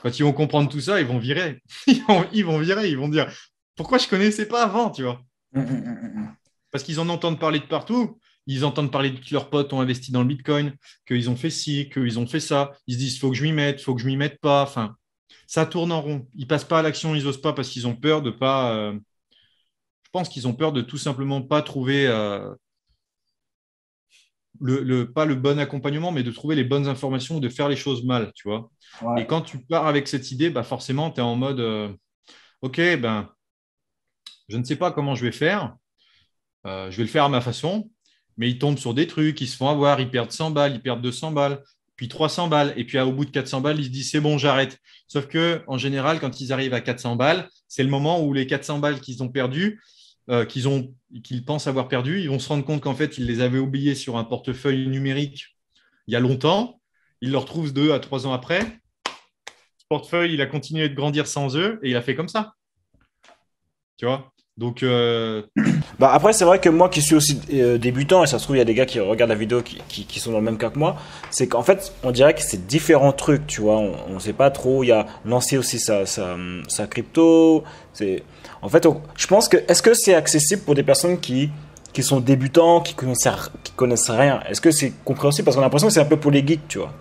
quand ils vont comprendre tout ça, ils vont virer. Ils vont, virer, ils vont dire, pourquoi je ne connaissais pas avant, tu vois mmh, mmh, mmh, Parce qu'ils en entendent parler de partout. Ils entendent parler que leurs potes ont investi dans le Bitcoin, qu'ils ont fait ci, qu'ils ont fait ça. Ils se disent, faut que je m'y mette, faut que je m'y mette pas. Enfin, ça tourne en rond. Ils passent pas à l'action, ils osent pas parce qu'ils ont peur de pas. Euh, je pense qu'ils ont peur de tout simplement pas trouver euh, le, pas le bon accompagnement, mais de trouver les bonnes informations ou de faire les choses mal, tu vois. Et quand tu pars avec cette idée, bah forcément, tu es en mode euh, OK, ben je ne sais pas comment je vais faire. je vais le faire à ma façon, mais ils tombent sur des trucs, ils se font avoir, ils perdent 100 balles, ils perdent 200 balles. 300 balles. Et puis au bout de 400 balles, ils se disent c'est bon, j'arrête. Sauf que en général, quand ils arrivent à 400 balles, c'est le moment où les 400 balles qu'ils ont perdu euh, qu'ils ont, qu'ils pensent avoir perdu ils vont se rendre compte qu'en fait, ils les avaient oubliés sur un portefeuille numérique il y a longtemps. Ils le retrouvent deux à trois ans après. Ce portefeuille, il a continué de grandir sans eux et il a fait comme ça. Tu vois donc, euh, bah après, c'est vrai que moi qui suis aussi euh, débutant, et ça se trouve, il y a des gars qui regardent la vidéo qui, qui, sont dans le même cas que moi, c'est qu'en fait, on dirait que c'est différents trucs, tu vois. On ne sait pas trop. Il y a lancé aussi sa, sa, sa crypto. En fait, je pense que. Est-ce que c'est accessible pour des personnes qui, qui sont débutants, qui connaissent, qui connaissent rien Est-ce que c'est compréhensible Parce qu'on a l'impression que c'est un peu pour les geeks, tu vois.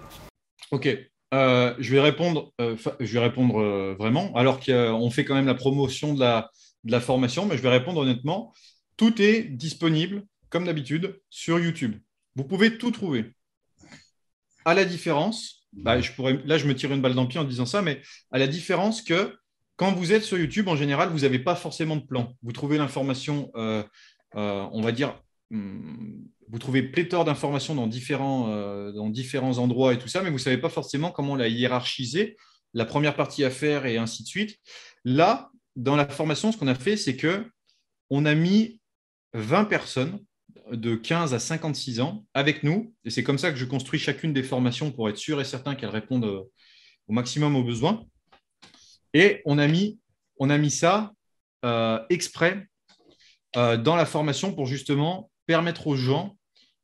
Ok. Euh, je vais répondre, je vais répondre vraiment, alors qu'on fait quand même la promotion de la de la formation, mais je vais répondre honnêtement. Tout est disponible, comme d'habitude, sur YouTube. Vous pouvez tout trouver. À la différence, bah, je pourrais, là je me tire une balle dans pied en disant ça, mais à la différence que quand vous êtes sur YouTube, en général, vous n'avez pas forcément de plan. Vous trouvez l'information, euh, euh, on va dire, hmm, vous trouvez pléthore d'informations dans, différents, euh, dans différents endroits et tout ça, mais vous ne savez pas forcément comment la hiérarchiser, la première partie à faire et ainsi de suite. Là, dans la formation, ce qu'on a fait, c'est que on a mis 20 personnes de 15 à 56 ans avec nous. Et c'est comme ça que je construis chacune des formations pour être sûr et certain qu'elles répondent euh, au maximum aux besoins. Et on a mis, on a mis ça euh, exprès euh, dans la formation pour justement permettre aux gens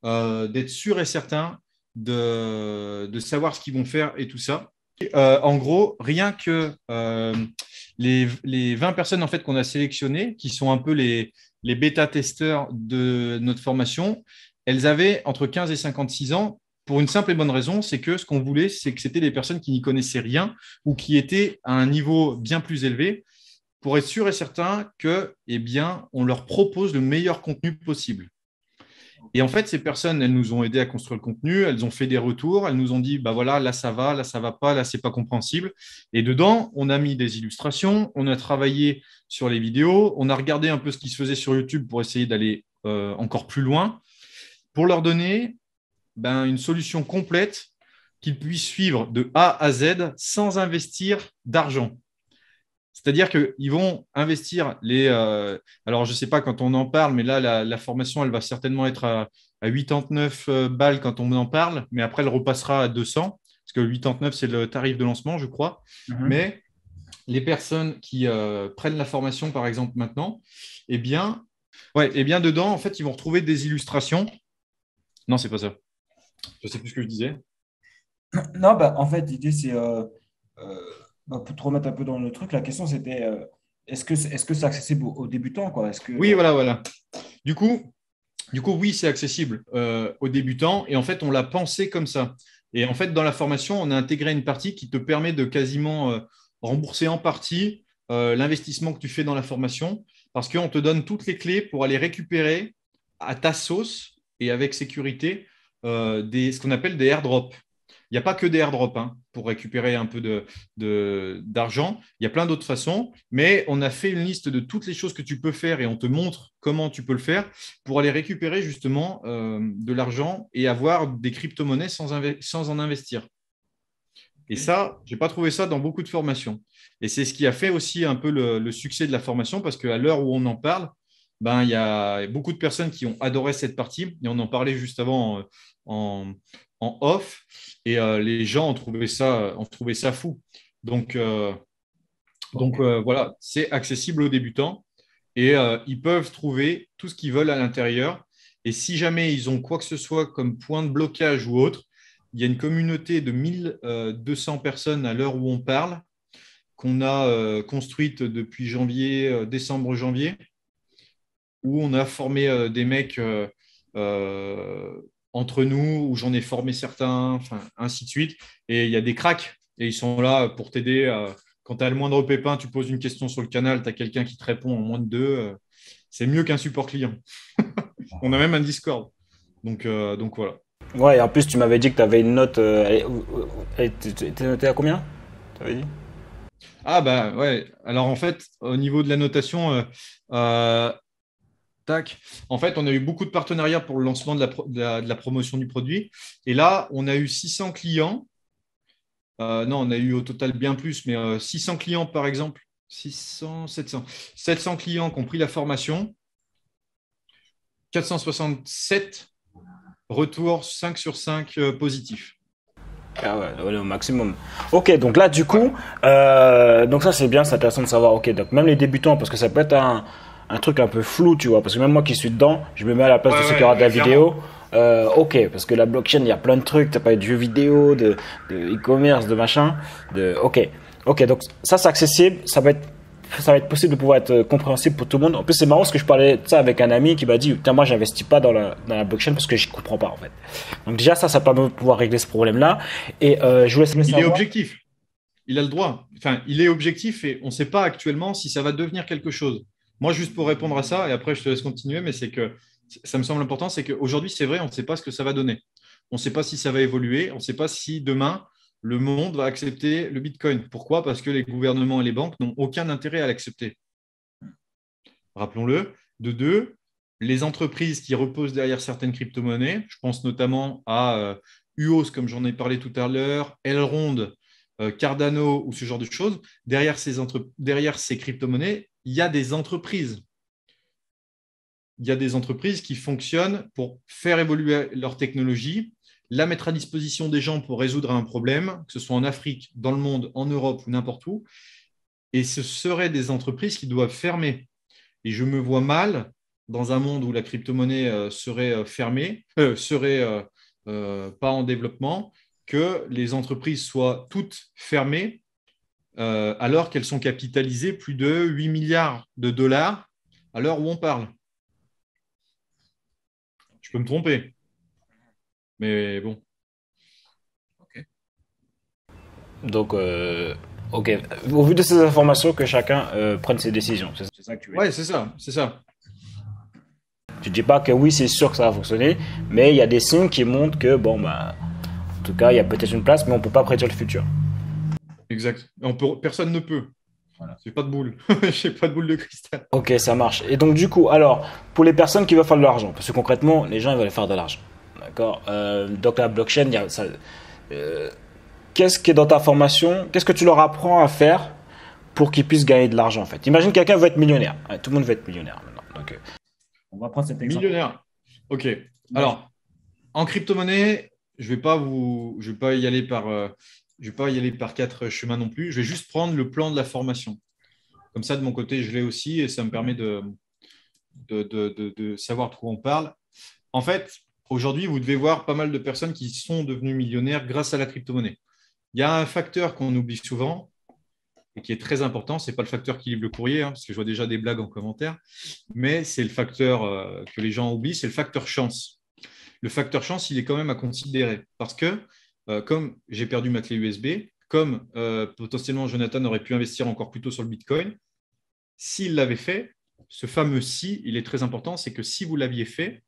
d'être sûrs et certains de, de savoir ce qu'ils vont faire et tout ça. Euh, en gros, rien que euh, les, 20 personnes en fait, qu'on a sélectionnées, qui sont un peu les, bêta-testeurs de notre formation, elles avaient entre 15 et 56 ans pour une simple et bonne raison, c'est que ce qu'on voulait, c'est que c'était des personnes qui n'y connaissaient rien ou qui étaient à un niveau bien plus élevé pour être sûr et certain que, eh bien, on leur propose le meilleur contenu possible. Et en fait, ces personnes, elles nous ont aidé à construire le contenu, elles ont fait des retours, elles nous ont dit, bah voilà, là ça va, là ça va pas, là c'est pas compréhensible. Et dedans, on a mis des illustrations, on a travaillé sur les vidéos, on a regardé un peu ce qui se faisait sur YouTube pour essayer d'aller euh, encore plus loin, pour leur donner ben, une solution complète qu'ils puissent suivre de A à Z sans investir d'argent. C'est-à-dire qu'ils vont investir les. Euh, alors, je ne sais pas quand on en parle, mais là, la, formation, elle va certainement être à, 89 euh, balles quand on en parle, mais après, elle repassera à 200, parce que 89, c'est le tarif de lancement, je crois. Mhm. Mais les personnes qui euh, prennent la formation, par exemple, maintenant, eh bien, ouais, eh bien, dedans, en fait, ils vont retrouver des illustrations. Non, c'est pas ça. Je sais plus ce que je disais. Non, bah, en fait, l'idée, c'est. Bah, pour te remettre un peu dans le truc, la question c'était euh, est-ce que ce c'est accessible aux débutants quoi que oui voilà voilà. Du coup du coup oui c'est accessible euh, aux débutants et en fait on l'a pensé comme ça. Et en fait dans la formation on a intégré une partie qui te permet de quasiment euh, rembourser en partie l'investissement que tu fais dans la formation parce qu'on te donne toutes les clés pour aller récupérer à ta sauce et avec sécurité des ce qu'on appelle des airdrops. Il n'y a pas que des airdrops hein, pour récupérer un peu d'argent. il y a plein d'autres façons, mais on a fait une liste de toutes les choses que tu peux faire et on te montre comment tu peux le faire pour aller récupérer justement euh, de l'argent et avoir des crypto-monnaies sans, en investir. Et ça, je n'ai pas trouvé ça dans beaucoup de formations. Et c'est ce qui a fait aussi un peu le succès de la formation parce qu'à l'heure où on en parle, ben, il y a beaucoup de personnes qui ont adoré cette partie. Et on en parlait juste avant euh, en, off. Et euh, les gens ont trouvé ça, euh, ont trouvé ça fou. Donc, donc voilà, c'est accessible aux débutants. Et ils peuvent trouver tout ce qu'ils veulent à l'intérieur. Et si jamais ils ont quoi que ce soit comme point de blocage ou autre, il y a une communauté de 1200 personnes à l'heure où on parle, qu'on a construite depuis janvier, décembre-janvier où on a formé euh, des mecs euh, euh, entre nous, où j'en ai formé certains, ainsi de suite. Et il y a des cracks, et ils sont là pour t'aider. quand tu as le moindre pépin, tu poses une question sur le canal, tu as quelqu'un qui te répond en moins de deux. c'est mieux qu'un support client. on a même un Discord. Donc, donc voilà. Ouais, et en plus, tu m'avais dit que tu avais une note. Tu T'es noté à combien dit Ah, bah ouais. Alors en fait, au niveau de la notation, Tac. En fait, on a eu beaucoup de partenariats pour le lancement de la, promotion du produit. Et là, on a eu 600 clients. Euh, non, on a eu au total bien plus, mais 600 euh, clients, par exemple. 600, 700. 700 clients qui ont pris la formation. 467 retours, 5 sur 5 euh, positifs. Ah ouais, au maximum. Ok, donc là, du coup, donc ça, c'est bien, c'est intéressant de savoir. Ok, donc même les débutants, parce que ça peut être un un truc un peu flou, tu vois. Parce que même moi qui suis dedans, je me mets à la place de ceux qui regardent la vidéo. Euh, ok, parce que la blockchain, il y a plein de trucs. T'as pas de jeux vidéo, de e-commerce, de, machin. De, ok, ok. Donc ça, c'est accessible. Ça va être ça va être possible de pouvoir être euh, compréhensible pour tout le monde. En plus, c'est marrant parce que je parlais de ça avec un ami qui m'a dit tiens moi, j'investis pas dans la, dans la blockchain parce que je comprends pas, en fait. Donc, déjà, ça, ça permet me pouvoir régler ce problème-là. Et euh, je vous laisse Il est objectif. Il a le droit. Enfin, il est objectif et on ne sait pas actuellement si ça va devenir quelque chose. Moi, juste pour répondre à ça, et après je te laisse continuer, mais c'est que ça me semble important, c'est qu'aujourd'hui, c'est vrai, on ne sait pas ce que ça va donner. On ne sait pas si ça va évoluer, on ne sait pas si demain, le monde va accepter le Bitcoin. Pourquoi Parce que les gouvernements et les banques n'ont aucun intérêt à l'accepter. Rappelons-le. De deux, les entreprises qui reposent derrière certaines crypto-monnaies, je pense notamment à euh, UOS, comme j'en ai parlé tout à l'heure, Elrond, euh, Cardano ou ce genre de choses, derrière ces, derrière ces crypto-monnaies, il y a des entreprises. des entreprises qui fonctionnent pour faire évoluer leur technologie, la mettre à disposition des gens pour résoudre un problème, que ce soit en Afrique, dans le monde, en Europe ou n'importe où. Et ce seraient des entreprises qui doivent fermer. Et je me vois mal dans un monde où la crypto-monnaie euh, serait euh, fermée, euh, serait pas en développement, que les entreprises soient toutes fermées euh, alors qu'elles sont capitalisées plus de 8 milliards de dollars à l'heure où on parle. Je peux me tromper. Mais bon. ok Donc, euh, ok. Au vu de ces informations, que chacun euh, prenne ses décisions. C'est ça que tu veux Ouais, c'est ça, c'est ça. dis pas que oui, c'est sûr que ça va fonctionner, mais il y a des signes qui montrent que bon bah, en tout cas, il y a peut-être une place, mais on peut pas prédire le futur. Exact. Personne ne peut. Voilà. J'ai pas de boule. J'ai pas de boule de cristal. Ok, ça marche. Et donc, du coup, alors, pour les personnes qui veulent faire de l'argent, parce que concrètement, les gens, ils veulent faire de l'argent. D'accord euh, Donc, la blockchain, euh, qu'est-ce qui est dans ta formation Qu'est-ce que tu leur apprends à faire pour qu'ils puissent gagner de l'argent, en fait Imagine quelqu'un veut être millionnaire. tout le monde veut être millionnaire maintenant. Donc, euh, on va prendre cet exemple. Millionnaire. Ok. Alors, en crypto-monnaie, je vais pas vous, je vais pas y aller par, je ne vais pas y aller par quatre chemins non plus. Je vais juste prendre le plan de la formation. Comme ça, de mon côté, je l'ai aussi et ça me permet de, de, savoir de quoi on parle. En fait, aujourd'hui, vous devez voir pas mal de personnes qui sont devenues millionnaires grâce à la crypto-monnaie. Il y a un facteur qu'on oublie souvent et qui est très important. Ce n'est pas le facteur qui livre le courrier, hein, parce que je vois déjà des blagues en commentaire, mais c'est le facteur euh, que les gens oublient, c'est le facteur chance. Le facteur chance, il est quand même à considérer parce que euh, comme j'ai perdu ma clé USB, comme euh, potentiellement Jonathan aurait pu investir encore plus tôt sur le Bitcoin, s'il l'avait fait, ce fameux si, il est très important, c'est que si vous l'aviez fait,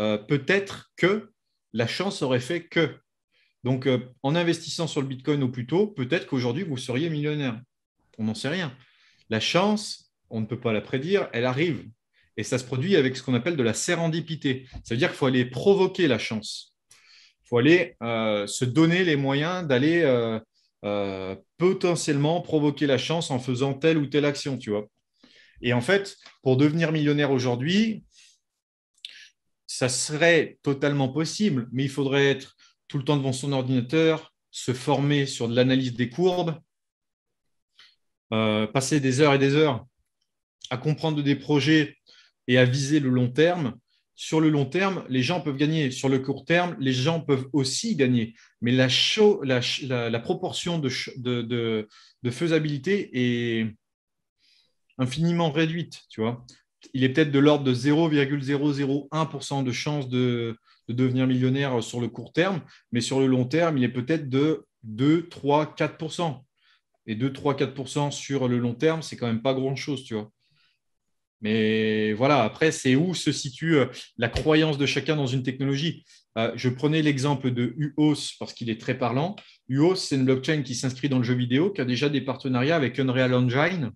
euh, peut-être que la chance aurait fait que. Donc, en investissant sur le Bitcoin au plus tôt, peut-être qu'aujourd'hui, vous seriez millionnaire. On n'en sait rien. La chance, on ne peut pas la prédire, elle arrive. Et ça se produit avec ce qu'on appelle de la sérendipité. Ça veut dire qu'il faut aller provoquer la chance faut aller euh, se donner les moyens d'aller euh, euh, potentiellement provoquer la chance en faisant telle ou telle action, tu vois. Et en fait, pour devenir millionnaire aujourd'hui, ça serait totalement possible, mais il faudrait être tout le temps devant son ordinateur, se former sur de l'analyse des courbes, passer des heures et des heures à comprendre des projets et à viser le long terme sur le long terme, les gens peuvent gagner. Sur le court terme, les gens peuvent aussi gagner. Mais la, proportion de, faisabilité est infiniment réduite. Tu vois Il est peut-être de l'ordre de 0,001% de chance de, devenir millionnaire sur le court terme, mais sur le long terme, il est peut-être de 2, 3, 4%. Et 2, 3, 4% sur le long terme, c'est quand même pas grand-chose, tu vois. Mais voilà, après, c'est où se situe euh, la croyance de chacun dans une technologie. Euh, je prenais l'exemple de UOS parce qu'il est très parlant. UOS, c'est une blockchain qui s'inscrit dans le jeu vidéo, qui a déjà des partenariats avec Unreal Engine,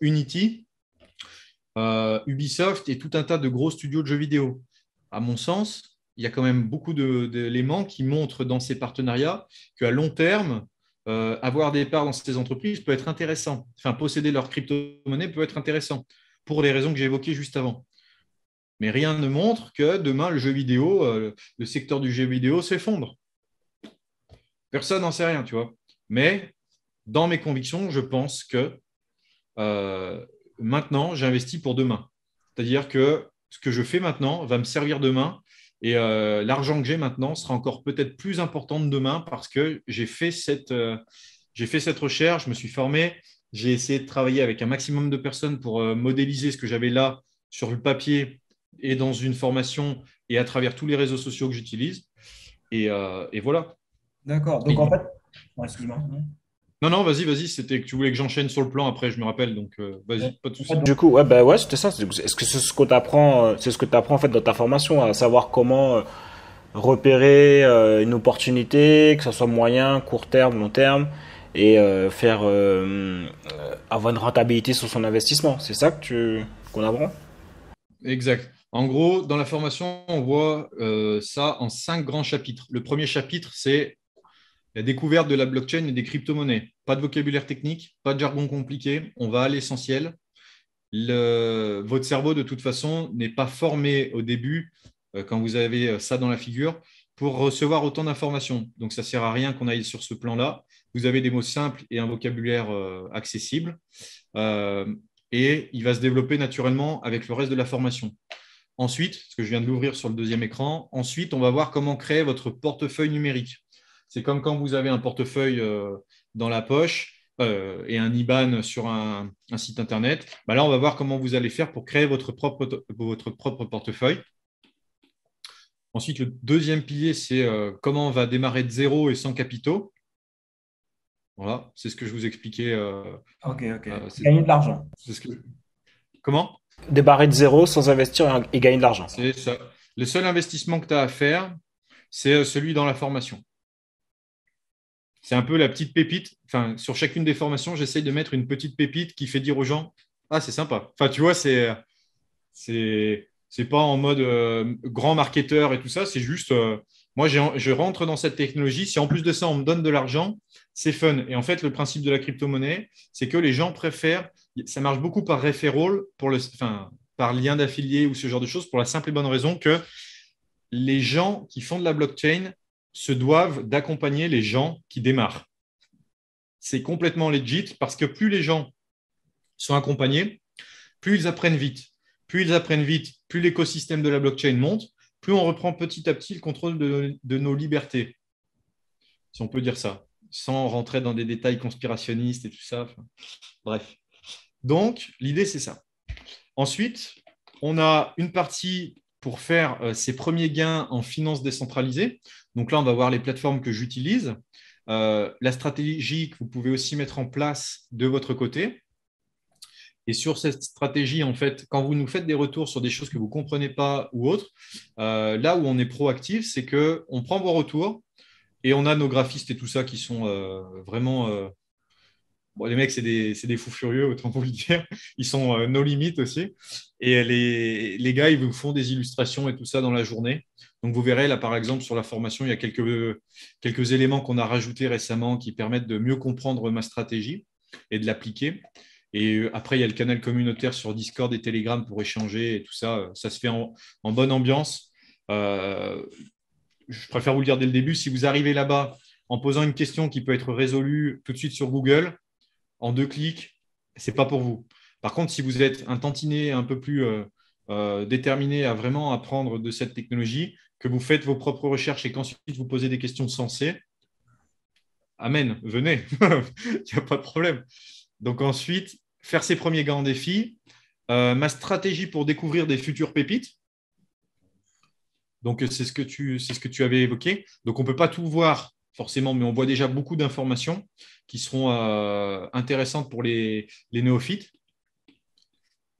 Unity, euh, Ubisoft et tout un tas de gros studios de jeux vidéo. À mon sens, il y a quand même beaucoup d'éléments qui montrent dans ces partenariats qu'à long terme, avoir des parts dans ces entreprises peut être intéressant. Enfin, posséder leur crypto-monnaie peut être intéressant pour les raisons que j'ai évoquées juste avant. Mais rien ne montre que demain, le jeu vidéo, euh, le secteur du jeu vidéo s'effondre. Personne n'en sait rien, tu vois. Mais dans mes convictions, je pense que euh, maintenant, j'investis pour demain. C'est-à-dire que ce que je fais maintenant va me servir demain et euh, l'argent que j'ai maintenant sera encore peut-être plus important de demain parce que j'ai fait, j'ai fait cette recherche, je me suis formé, j'ai essayé de travailler avec un maximum de personnes pour euh, modéliser ce que j'avais là sur le papier et dans une formation et à travers tous les réseaux sociaux que j'utilise. Et, euh, voilà. D'accord. Donc en fait. excuse-moi. Non, non, vas-y, vas-y. C'était que tu voulais que j'enchaîne sur le plan après, je me rappelle. Donc euh, vas-y, pas de soucis. Du coup, ouais, bah ouais c'était ça. Est-ce que c'est ce que tu apprends, c'est ce que tu apprends en fait dans ta formation, à savoir comment repérer une opportunité, que ce soit moyen, court terme, long terme et euh, faire euh, avoir une rentabilité sur son investissement. C'est ça que tu qu'on apprend Exact. En gros, dans la formation, on voit euh, ça en cinq grands chapitres. Le premier chapitre, c'est la découverte de la blockchain et des crypto-monnaies. Pas de vocabulaire technique, pas de jargon compliqué, on va à l'essentiel. votre cerveau, de toute façon, n'est pas formé au début, quand vous avez ça dans la figure, pour recevoir autant d'informations. Donc, ça ne sert à rien qu'on aille sur ce plan-là vous avez des mots simples et un vocabulaire euh, accessible. Euh, et il va se développer naturellement avec le reste de la formation. Ensuite, ce que je viens de l'ouvrir sur le deuxième écran, ensuite, on va voir comment créer votre portefeuille numérique. C'est comme quand vous avez un portefeuille euh, dans la poche et un IBAN sur un, site Internet. Bah là, on va voir comment vous allez faire pour créer votre propre, votre propre portefeuille. Ensuite, le deuxième pilier, c'est comment on va démarrer de zéro et sans capitaux. Voilà, c'est ce que je vous expliquais. Euh, ok, ok. Euh, gagner de l'argent. Comment Débarrer de zéro sans investir et gagner de l'argent. C'est ça. Le seul investissement que tu as à faire, c'est euh, celui dans la formation. C'est un peu la petite pépite. Enfin, sur chacune des formations, j'essaye de mettre une petite pépite qui fait dire aux gens Ah, c'est sympa. Enfin, tu vois, c'est. C'est pas en mode grand marketeur et tout ça, c'est juste moi, je rentre dans cette technologie. Si en plus de ça, on me donne de l'argent, c'est fun. Et en fait, le principe de la crypto-monnaie, c'est que les gens préfèrent, ça marche beaucoup par referral, par lien d'affilié ou ce genre de choses, pour la simple et bonne raison que les gens qui font de la blockchain se doivent d'accompagner les gens qui démarrent. C'est complètement legit parce que plus les gens sont accompagnés, plus ils apprennent vite. Plus ils apprennent vite, plus l'écosystème de la blockchain monte plus on reprend petit à petit le contrôle de, nos libertés, si on peut dire ça, sans rentrer dans des détails conspirationnistes et tout ça. bref. Donc, l'idée, c'est ça. Ensuite, on a une partie pour faire ses euh, premiers gains en finances décentralisées. Donc là, on va voir les plateformes que j'utilise, euh, la stratégie que vous pouvez aussi mettre en place de votre côté. Et sur cette stratégie, en fait, quand vous nous faites des retours sur des choses que vous ne comprenez pas ou autre, euh, là où on est proactif, c'est qu'on prend vos retours et on a nos graphistes et tout ça qui sont euh, vraiment. Euh, les mecs, c'est des, fous furieux, autant vous le dire. Ils sont nos limites aussi. Et les, les gars, ils vous font des illustrations et tout ça dans la journée. Donc vous verrez là par exemple sur la formation, il y a quelques, quelques éléments qu'on a rajoutés récemment qui permettent de mieux comprendre ma stratégie et de l'appliquer. Et euh, après, il y a le canal communautaire sur Discord et Telegram pour échanger et tout ça. Euh, ça se fait en, bonne ambiance. Euh, je préfère vous le dire dès le début, si vous arrivez là-bas en posant une question qui peut être résolue tout de suite sur Google, en deux clics, ce n'est pas pour vous. Par contre, si vous êtes un tantinet un peu plus déterminé à vraiment apprendre de cette technologie, que vous faites vos propres recherches et qu'ensuite vous posez des questions sensées, Amen, venez, il n'y a pas de problème. Donc ensuite, faire ses premiers grands défis euh, ma stratégie pour découvrir des futures pépites. Donc c'est ce, que tu, c'est ce que tu avais évoqué. Donc on ne peut pas tout voir forcément, mais on voit déjà beaucoup d'informations qui seront euh, intéressantes pour les, néophytes.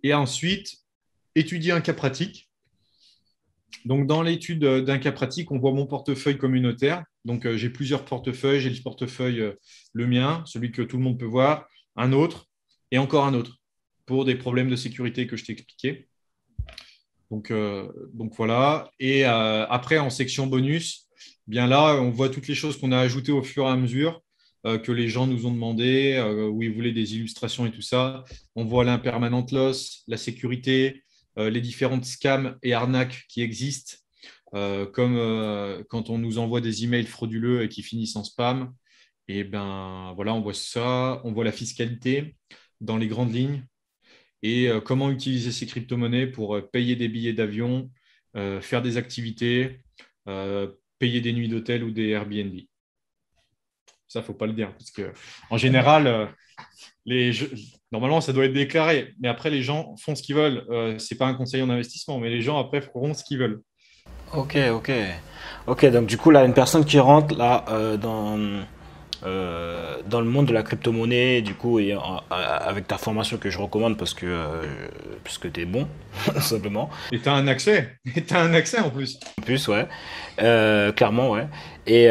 Et ensuite, étudier un cas pratique. Donc, dans l'étude euh, d'un cas pratique, on voit mon portefeuille communautaire. Donc, j'ai plusieurs portefeuilles. J'ai le portefeuille, le mien, celui que tout le monde peut voir un autre et encore un autre pour des problèmes de sécurité que je t'ai expliqué. Euh, donc, voilà. Et euh, après, en section bonus, eh bien là, on voit toutes les choses qu'on a ajoutées au fur et à mesure euh, que les gens nous ont demandé, où ils voulaient des illustrations et tout ça. On voit l'impermanent loss, la sécurité, les différentes scams et arnaques qui existent, comme quand on nous envoie des emails frauduleux et qui finissent en spam. Et ben voilà, on voit ça, on voit la fiscalité dans les grandes lignes et euh, comment utiliser ces crypto-monnaies pour euh, payer des billets d'avion, euh, faire des activités, payer des nuits d'hôtel ou des Airbnb. Ça, faut pas le dire, parce que en général, les normalement, ça doit être déclaré, mais après, les gens font ce qu'ils veulent. Ce c'est pas un conseil en investissement, mais les gens après feront ce qu'ils veulent. Ok, ok, ok. Donc du coup, là, une personne qui rentre là dans euh, dans le monde de la crypto-monnaie, du coup, et avec ta formation que je recommande parce que, puisque euh, parce que bon, simplement. Et as un accès, et as un accès en plus. En plus, ouais, euh, clairement, ouais. Et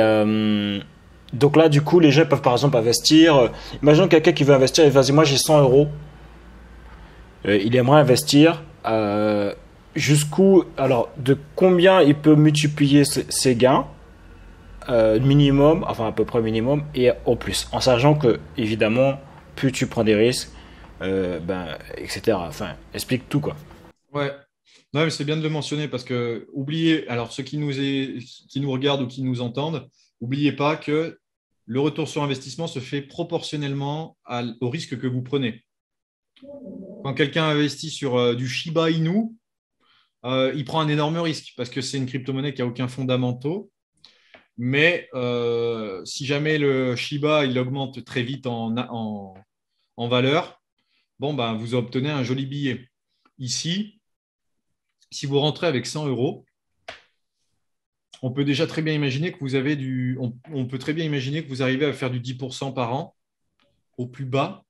donc là, du coup, les gens peuvent par exemple investir. Imagine quelqu'un qui veut investir et vas-y, moi j'ai 100 euros. il aimerait investir. Jusqu'où, alors, de combien il peut multiplier ses gains euh, minimum, enfin à peu près minimum, et au plus. En sachant que, évidemment, plus tu prends des risques, euh, ben, etc. Enfin, explique tout, quoi. Ouais. mais c'est bien de le mentionner parce que, oubliez, alors ceux qui nous, est, qui nous regardent ou qui nous entendent, oubliez pas que le retour sur investissement se fait proportionnellement au risque que vous prenez. Quand quelqu'un investit sur euh, du Shiba Inu, il prend un énorme risque parce que c'est une crypto-monnaie qui n'a aucun fondamentaux mais euh, si jamais le Shiba il augmente très vite en, valeur, bon ben, vous obtenez un joli billet. Ici, si vous rentrez avec 100 euros, on peut déjà très bien imaginer que vous on, peut très bien imaginer que vous arrivez à faire du 10% par an au plus bas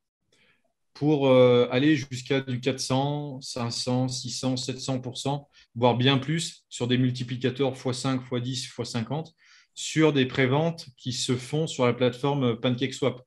pour euh, aller jusqu'à du 400, 500, 600, 700%, voire bien plus sur des multiplicateurs x5, x10, x50 sur des préventes qui se font sur la plateforme PancakeSwap.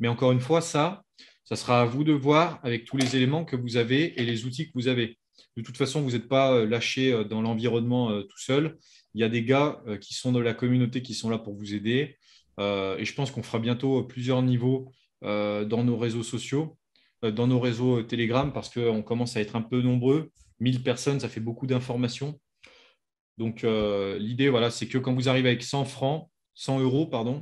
Mais encore une fois, ça, ça sera à vous de voir avec tous les éléments que vous avez et les outils que vous avez. De toute façon, vous n'êtes pas euh, lâché euh, dans l'environnement euh, tout seul. Il y a des gars qui sont de la communauté qui sont là pour vous aider. Et je pense qu'on fera bientôt plusieurs niveaux dans nos réseaux sociaux, dans nos réseaux Telegram, parce qu'on commence à être un peu nombreux. 1000 personnes, ça fait beaucoup d'informations. Donc euh, l'idée, voilà, c'est que quand vous arrivez avec 100 francs, 100 euros, pardon,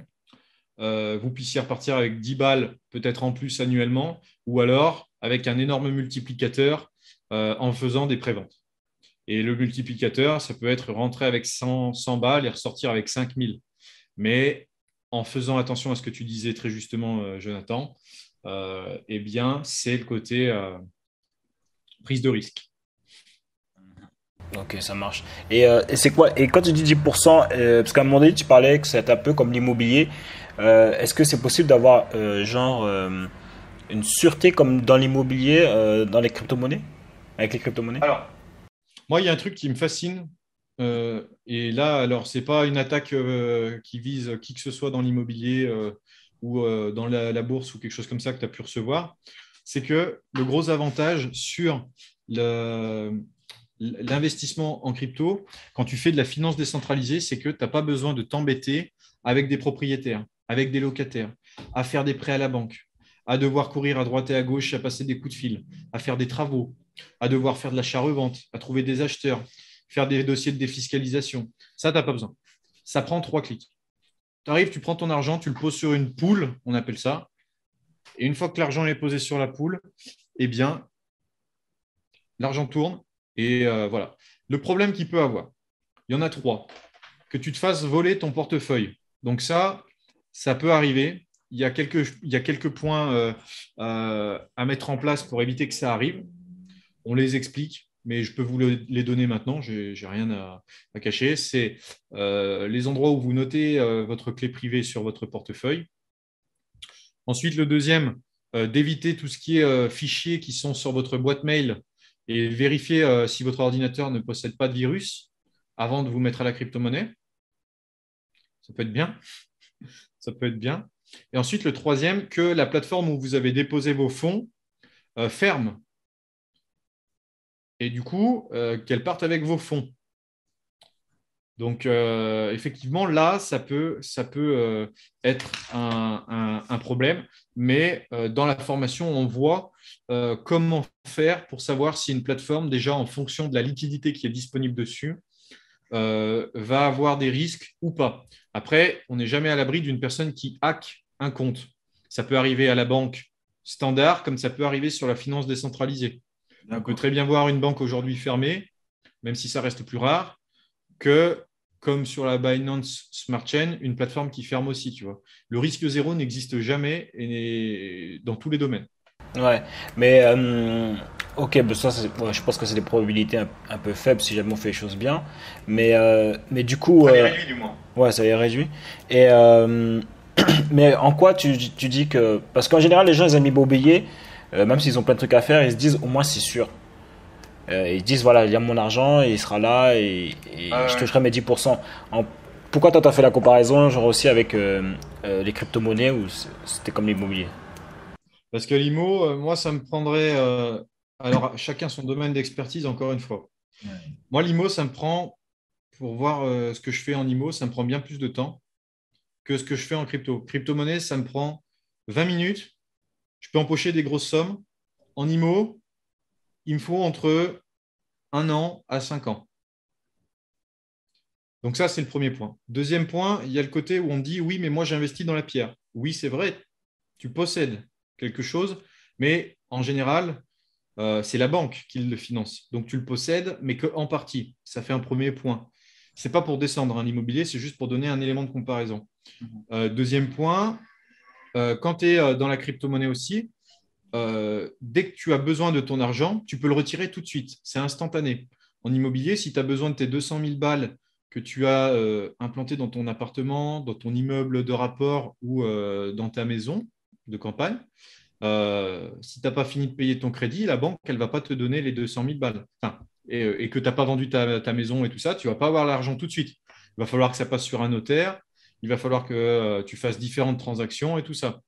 euh, vous puissiez repartir avec 10 balles, peut-être en plus annuellement, ou alors avec un énorme multiplicateur euh, en faisant des préventes. Et le multiplicateur, ça peut être rentrer avec 100, balles et ressortir avec 5000. Mais en faisant attention à ce que tu disais très justement, Jonathan, eh bien, c'est le côté prise de risque. Ok, ça marche. Euh, et, c'est quoi Et quand tu dis 10%, euh, parce qu'à un moment donné, tu parlais que c'est un peu comme l'immobilier. Euh, est-ce que c'est possible d'avoir genre une sûreté comme dans l'immobilier, dans les crypto-monnaies Avec les crypto-monnaies Alors, moi, il y a un truc qui me fascine. et là, alors, c'est pas une attaque qui vise qui que ce soit dans l'immobilier ou dans la, la, bourse ou quelque chose comme ça que tu as pu recevoir. C'est que le gros avantage sur le, l'investissement en crypto, quand tu fais de la finance décentralisée, c'est que tu n'as pas besoin de t'embêter avec des propriétaires, avec des locataires, à faire des prêts à la banque, à devoir courir à droite et à gauche, à passer des coups de fil, à faire des travaux, à devoir faire de l'achat-revente, à trouver des acheteurs, faire des dossiers de défiscalisation. Ça, tu n'as pas besoin. Ça prend trois clics. Tu arrives, tu prends ton argent, tu le poses sur une poule, on appelle ça. Et une fois que l'argent est posé sur la poule, eh bien, l'argent tourne, et euh, voilà. Le problème qu'il peut avoir, il y en a trois. Que tu te fasses voler ton portefeuille. Donc ça, ça peut arriver. Il y a quelques, points euh, euh, à mettre en place pour éviter que ça arrive. On les explique, mais je peux vous les donner maintenant. Je n'ai rien à, à cacher. C'est les endroits où vous notez votre clé privée sur votre portefeuille. Ensuite, le deuxième, d'éviter tout ce qui est fichiers qui sont sur votre boîte mail et vérifiez euh, si votre ordinateur ne possède pas de virus avant de vous mettre à la crypto-monnaie. Ça peut être bien. Ça peut être bien. Et ensuite, le troisième, que la plateforme où vous avez déposé vos fonds euh, ferme. Et du coup, euh, qu'elle parte avec vos fonds. Donc, effectivement, là, ça peut, ça peut être un, problème, mais dans la formation, on voit euh, comment faire pour savoir si une plateforme, déjà en fonction de la liquidité qui est disponible dessus, euh, va avoir des risques ou pas. Après, on n'est jamais à l'abri d'une personne qui hack un compte. Ça peut arriver à la banque standard, comme ça peut arriver sur la finance décentralisée. On peut très bien voir une banque aujourd'hui fermée, même si ça reste plus rare, que comme sur la Binance Smart Chain, une plateforme qui ferme aussi. Tu vois. Le risque zéro n'existe jamais et dans tous les domaines. Ouais, mais euh, ok, bah, ça, je pense que c'est des probabilités un, peu faibles si jamais on fait les choses bien. Mais, euh, mais du coup. Ça euh, réduit du moins. Ouais, ça est réduit. Et, mais en quoi tu, tu dis que. Parce qu'en général, les gens, les aiment l'immobilier, même s'ils ont plein de trucs à faire, ils se disent au moins c'est sûr. ils disent voilà, il y a mon argent, et il sera là et, et ah je toucherai mes 10%. En, pourquoi toi, tu as fait la comparaison, genre aussi avec les crypto-monnaies ou c'était comme l'immobilier parce que l'IMO, euh, moi, ça me prendrait. Euh, alors, chacun son domaine d'expertise, encore une fois. Moi, l'IMO, ça me prend, pour voir euh, ce que je fais en IMO, ça me prend bien plus de temps que ce que je fais en crypto. Crypto-monnaie, ça me prend 20 minutes. Je peux empocher des grosses sommes. En IMO, il me faut entre un an à cinq ans. Donc ça, c'est le premier point. Deuxième point, il y a le côté où on dit oui, mais moi j'investis dans la pierre. Oui, c'est vrai, tu possèdes quelque chose, mais en général, euh, c'est la banque qui le finance. Donc tu le possèdes, mais qu'en partie. Ça fait un premier point. Ce n'est pas pour descendre hein, l'immobilier, c'est juste pour donner un élément de comparaison. Mm-hmm. Euh, deuxième point, euh, quand tu es dans la crypto-monnaie aussi, dès que tu as besoin de ton argent, tu peux le retirer tout de suite. C'est instantané. En immobilier, si tu as besoin de tes 200 000 balles que tu as implantées dans ton appartement, dans ton immeuble de rapport ou dans ta maison, de campagne. Euh, si tu n'as pas fini de payer ton crédit, la banque, elle ne va pas te donner les 200 000 balles. Euh, et, que tu n'as pas vendu ta, maison et tout ça, tu ne vas pas avoir l'argent tout de suite. Il va falloir que ça passe sur un notaire, il va falloir que euh, tu fasses différentes transactions et tout ça.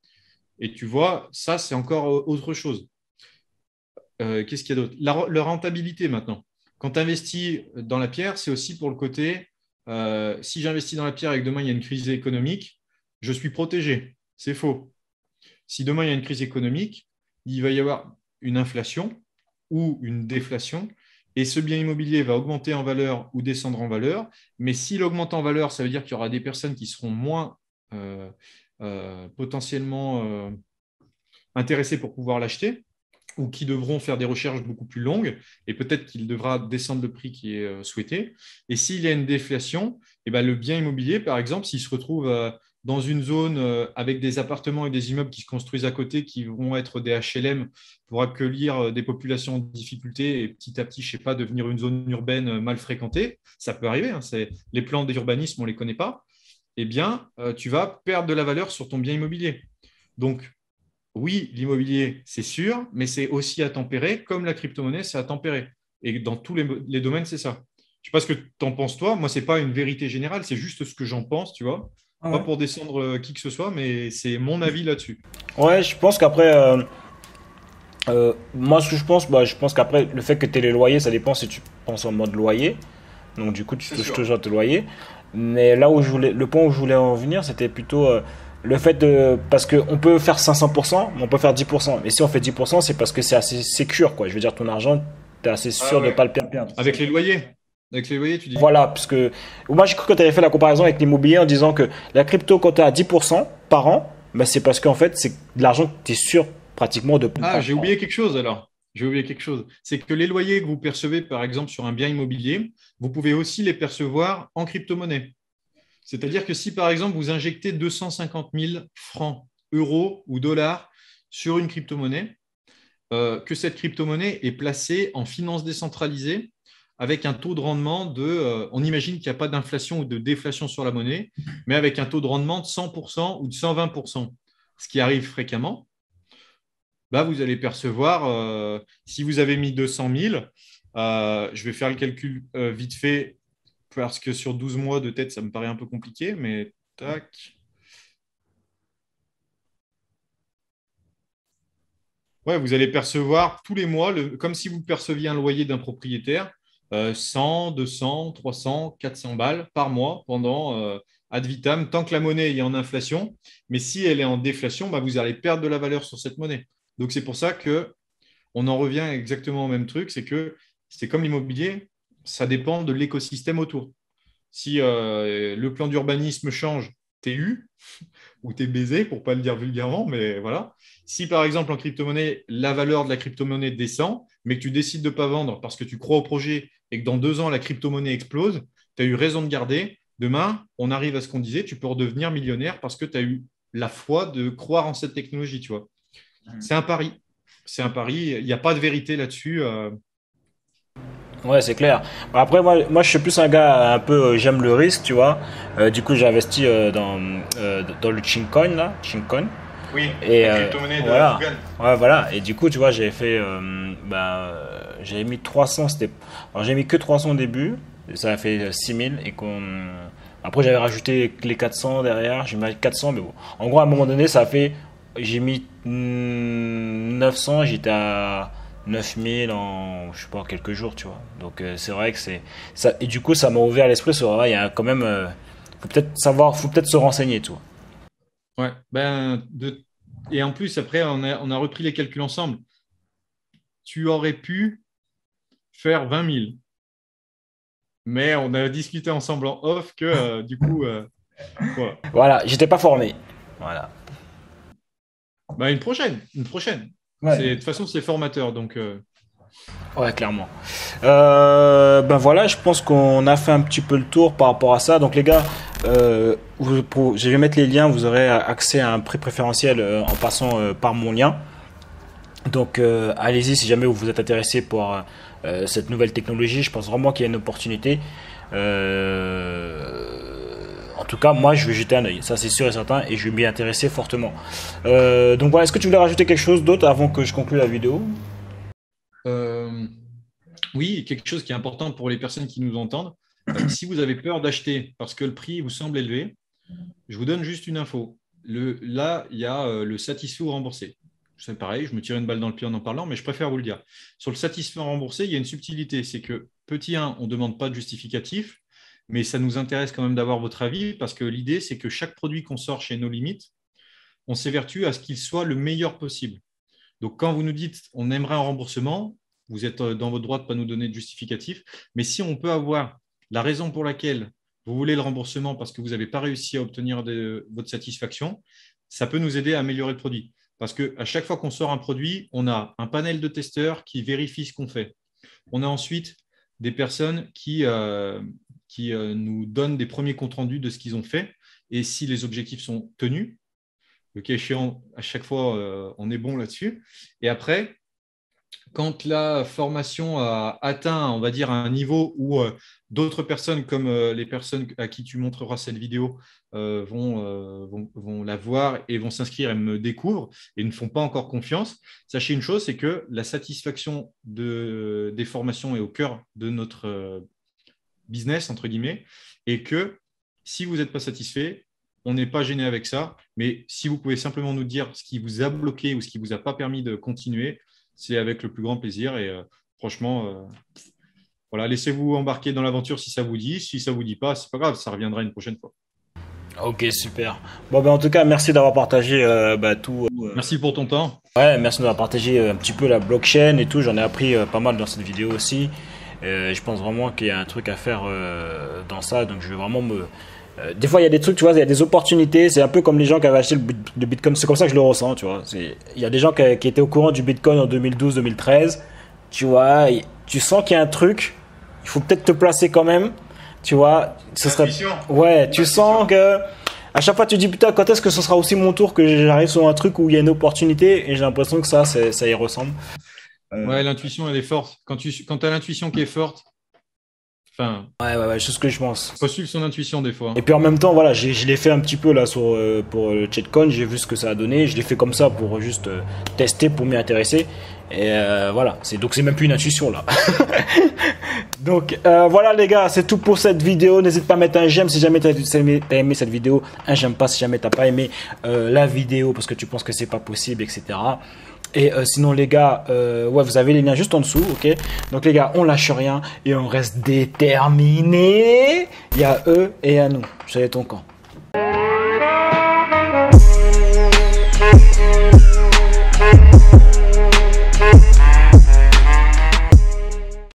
Et tu vois, ça, c'est encore autre chose. Qu'est-ce qu'il y a d'autre la, rentabilité maintenant. Quand tu investis dans la pierre, c'est aussi pour le côté, si j'investis dans la pierre et que demain il y a une crise économique, je suis protégé. C'est faux. Si demain il y a une crise économique, il va y avoir une inflation ou une déflation, et ce bien immobilier va augmenter en valeur ou descendre en valeur. Mais s'il augmente en valeur, ça veut dire qu'il y aura des personnes qui seront moins euh, euh, potentiellement euh, intéressées pour pouvoir l'acheter ou qui devront faire des recherches beaucoup plus longues et peut-être qu'il devra descendre le prix qui est souhaité. Et s'il y a une déflation, eh ben, le bien immobilier, par exemple, s'il se retrouve dans une zone euh, avec des appartements et des immeubles qui se construisent à côté, qui vont être des HLM pour accueillir euh, des populations en difficulté et petit à petit, je ne sais pas, devenir une zone urbaine euh, mal fréquentée, ça peut arriver. Hein, les plans d'urbanisme, on ne les connaît pas. Eh bien, tu vas perdre de la valeur sur ton bien immobilier. Donc, oui, l'immobilier, c'est sûr, mais c'est aussi à tempérer, comme la crypto-monnaie, c'est à tempérer. Et dans tous les, les domaines, c'est ça. Je ne sais pas ce que tu en penses, toi. Moi, ce n'est pas une vérité générale, c'est juste ce que j'en pense, tu vois. Pas pour descendre euh, qui que ce soit, mais c'est mon avis là-dessus. Ouais, je pense qu'après. Euh, euh, moi, ce que je pense, bah, je pense qu'après, le fait que tu aies les loyers, ça dépend si tu penses en mode loyer. Donc, du coup, tu touches toujours tes loyers. Mais là où je voulais, le point où je voulais en venir, c'était plutôt le fait de. Parce qu'on peut faire 500%, mais on peut faire 10%. Et si on fait 10%, c'est parce que c'est assez sûr, quoi. Je veux dire, ton argent, tu assez sûr ah de pas le perdre. Avec les loyers avec les loyers, tu dis Voilà, parce que moi j'ai cru que tu avais fait la comparaison avec l'immobilier en disant que la crypto, quand tu à 10% par an, bah, c'est parce qu'en fait, c'est de l'argent que tu es sûr pratiquement de. Ah, j'ai oublié quelque chose alors. J'ai oublié quelque chose. C'est que les loyers que vous percevez, par exemple, sur un bien immobilier, vous pouvez aussi les percevoir en crypto-monnaie. C'est-à-dire que si, par exemple, vous injectez 250 000 francs, euros ou dollars sur une crypto-monnaie, euh, que cette crypto-monnaie est placée en finance décentralisée avec un taux de rendement de, euh, on imagine qu'il n'y a pas d'inflation ou de déflation sur la monnaie, mais avec un taux de rendement de 100% ou de 120%, ce qui arrive fréquemment, bah vous allez percevoir, euh, si vous avez mis 200 000, euh, je vais faire le calcul vite fait, parce que sur 12 mois de tête, ça me paraît un peu compliqué, mais tac. Ouais, vous allez percevoir tous les mois, comme si vous perceviez un loyer d'un propriétaire, 100, 200, 300, 400 balles par mois pendant euh, ad vitam, tant que la monnaie est en inflation. Mais si elle est en déflation, bah, vous allez perdre de la valeur sur cette monnaie. Donc c'est pour ça que on en revient exactement au même truc, c'est que c'est comme l'immobilier, ça dépend de l'écosystème autour. Si euh, le plan d'urbanisme change, t'es eu ou t'es baisé, pour pas le dire vulgairement, mais voilà. Si par exemple en crypto-monnaie, la valeur de la crypto-monnaie descend, mais que tu décides de ne pas vendre parce que tu crois au projet et que dans deux ans, la crypto-monnaie explose, tu as eu raison de garder. Demain, on arrive à ce qu'on disait, tu peux redevenir millionnaire parce que tu as eu la foi de croire en cette technologie, tu vois. Hmm. C'est un pari. C'est un pari. Il n'y a pas de vérité là-dessus. Euh. Ouais, c'est clair. Après, moi, moi, je suis plus un gars un peu, euh, j'aime le risque, tu vois. Euh, du coup, j'ai investi dans, dans le Chincoin, là. Chincoin. Oui, et, la crypto de voilà. Ouais, voilà. Et du coup, tu vois, j'ai fait bah, j'avais mis 300, c'était. Alors j'ai mis que 300 au début, ça a fait 6000 et qu'on. Après j'avais rajouté les 400 derrière, j'ai mis 400, mais bon. En gros, à un moment donné, ça a fait. J'ai mis 900, j'étais à 9000 en, je sais pas, quelques jours, tu vois. Donc euh, c'est vrai que c'est. Ça... Et du coup, ça m'a ouvert l'esprit sur. il y a quand même. Euh, faut peut-être savoir, faut peut-être se renseigner, tu vois. Ouais, ben, de... et en plus, après, on a, on a repris les calculs ensemble tu aurais pu faire 20 000. Mais on a discuté ensemble en off que euh, du coup. Euh, voilà, j'étais pas formé. Voilà. Bah, une prochaine, une prochaine. c'est De toute façon, c'est formateur, donc. Euh. Ouais, clairement. ben voilà, je pense qu'on a fait un petit peu le tour par rapport à ça. Donc les gars, vous, je vais mettre les liens. Vous aurez accès à un prix préférentiel en passant par mon lien. Donc allez-y si jamais vous vous êtes intéressé pour euh, cette nouvelle technologie. Je pense vraiment qu'il y a une opportunité. Euh, en tout cas, moi, je vais jeter un oeil. ça c'est sûr et certain, et je vais m'y intéresser fortement. Euh, donc voilà, est-ce que tu voulais rajouter quelque chose d'autre avant que je conclue la vidéo Oui, quelque chose qui est important pour les personnes qui nous entendent. si vous avez peur d'acheter parce que le prix vous semble élevé, je vous donne juste une info. là, il y a le ou remboursé c'est pareil, je me tire une balle dans le pied en en parlant, mais je préfère vous le dire. Sur le satisfait remboursé, il y a une subtilité, c'est que petit 1, on ne demande pas de justificatif, mais ça nous intéresse quand même d'avoir votre avis, parce que l'idée, c'est que chaque produit qu'on sort chez nos limites, on s'évertue à ce qu'il soit le meilleur possible. Donc quand vous nous dites on aimerait un remboursement, vous êtes euh, dans votre droit de ne pas nous donner de justificatif, mais si on peut avoir la raison pour laquelle vous voulez le remboursement parce que vous n'avez pas réussi à obtenir votre satisfaction, ça peut nous aider à améliorer le produit. Parce qu'à chaque fois qu'on sort un produit, on a un panel de testeurs qui vérifie ce qu'on fait. On a ensuite des personnes qui, euh, qui euh, nous donnent des premiers comptes rendus de ce qu'ils ont fait et si les objectifs sont tenus. Le cas échéant, à chaque fois, euh, on est bon là-dessus. Et après, quand la formation a atteint, on va dire, un niveau où euh, d'autres personnes, comme euh, les personnes à qui tu montreras cette vidéo, euh, vont, la voir et vont s'inscrire et me découvrent et ne font pas encore confiance, sachez une chose, c'est que la satisfaction des formations est au cœur de notre business, entre guillemets, et que si vous n'êtes pas satisfait, on n'est pas gêné avec ça, mais si vous pouvez simplement nous dire ce qui vous a bloqué ou ce qui vous a pas permis de continuer, c'est avec le plus grand plaisir. Et euh, franchement, euh, voilà, laissez-vous embarquer dans l'aventure si ça vous dit. Si ça vous dit pas, c'est pas grave, ça reviendra une prochaine fois. Ok, super. Bon, ben, en tout cas, merci d'avoir partagé euh, ben, tout. Merci pour ton temps. Ouais, merci d'avoir partagé un petit peu la blockchain et tout. J'en ai appris pas mal dans cette vidéo aussi. je pense vraiment qu'il y a un truc à faire dans ça. Donc, je vais vraiment me, euh, des fois, il y a des trucs, tu vois, il y a des opportunités. C'est un peu comme les gens qui avaient acheté le, Bitcoin. C'est comme ça que je le ressens, tu vois. Il y a des gens qui, étaient au courant du Bitcoin en 2012-2013. Tu vois, tu sens qu'il y a un truc. Il faut peut-être te placer quand même. Tu vois, ce serait. Ouais, tu sens que. À chaque fois, tu dis putain, quand est-ce que ce sera aussi mon tour que j'arrive sur un truc où il y a une opportunité Et j'ai l'impression que ça, ça y ressemble. Ouais, l'intuition, elle est forte. Quand tu quand as l'intuition qui est forte, ouais, ouais, ouais, c'est ce que je pense. Faut suivre son intuition des fois. Et puis en même temps, voilà, je l'ai fait un petit peu là sur, euh, pour euh, le ChatCon, j'ai vu ce que ça a donné, je l'ai fait comme ça pour juste euh, tester, pour m'y intéresser. Et voilà, c'est donc c'est même plus une intuition là. donc voilà les gars, c'est tout pour cette vidéo. N'hésite pas à mettre un j'aime si jamais t'as aimé, cette vidéo, un j'aime pas si jamais t'as pas aimé la vidéo parce que tu penses que c'est pas possible, etc. Et euh, sinon, les gars, euh, ouais, vous avez les liens juste en dessous, ok Donc, les gars, on lâche rien et on reste déterminés. Il y a eux et à nous. C'est ton camp.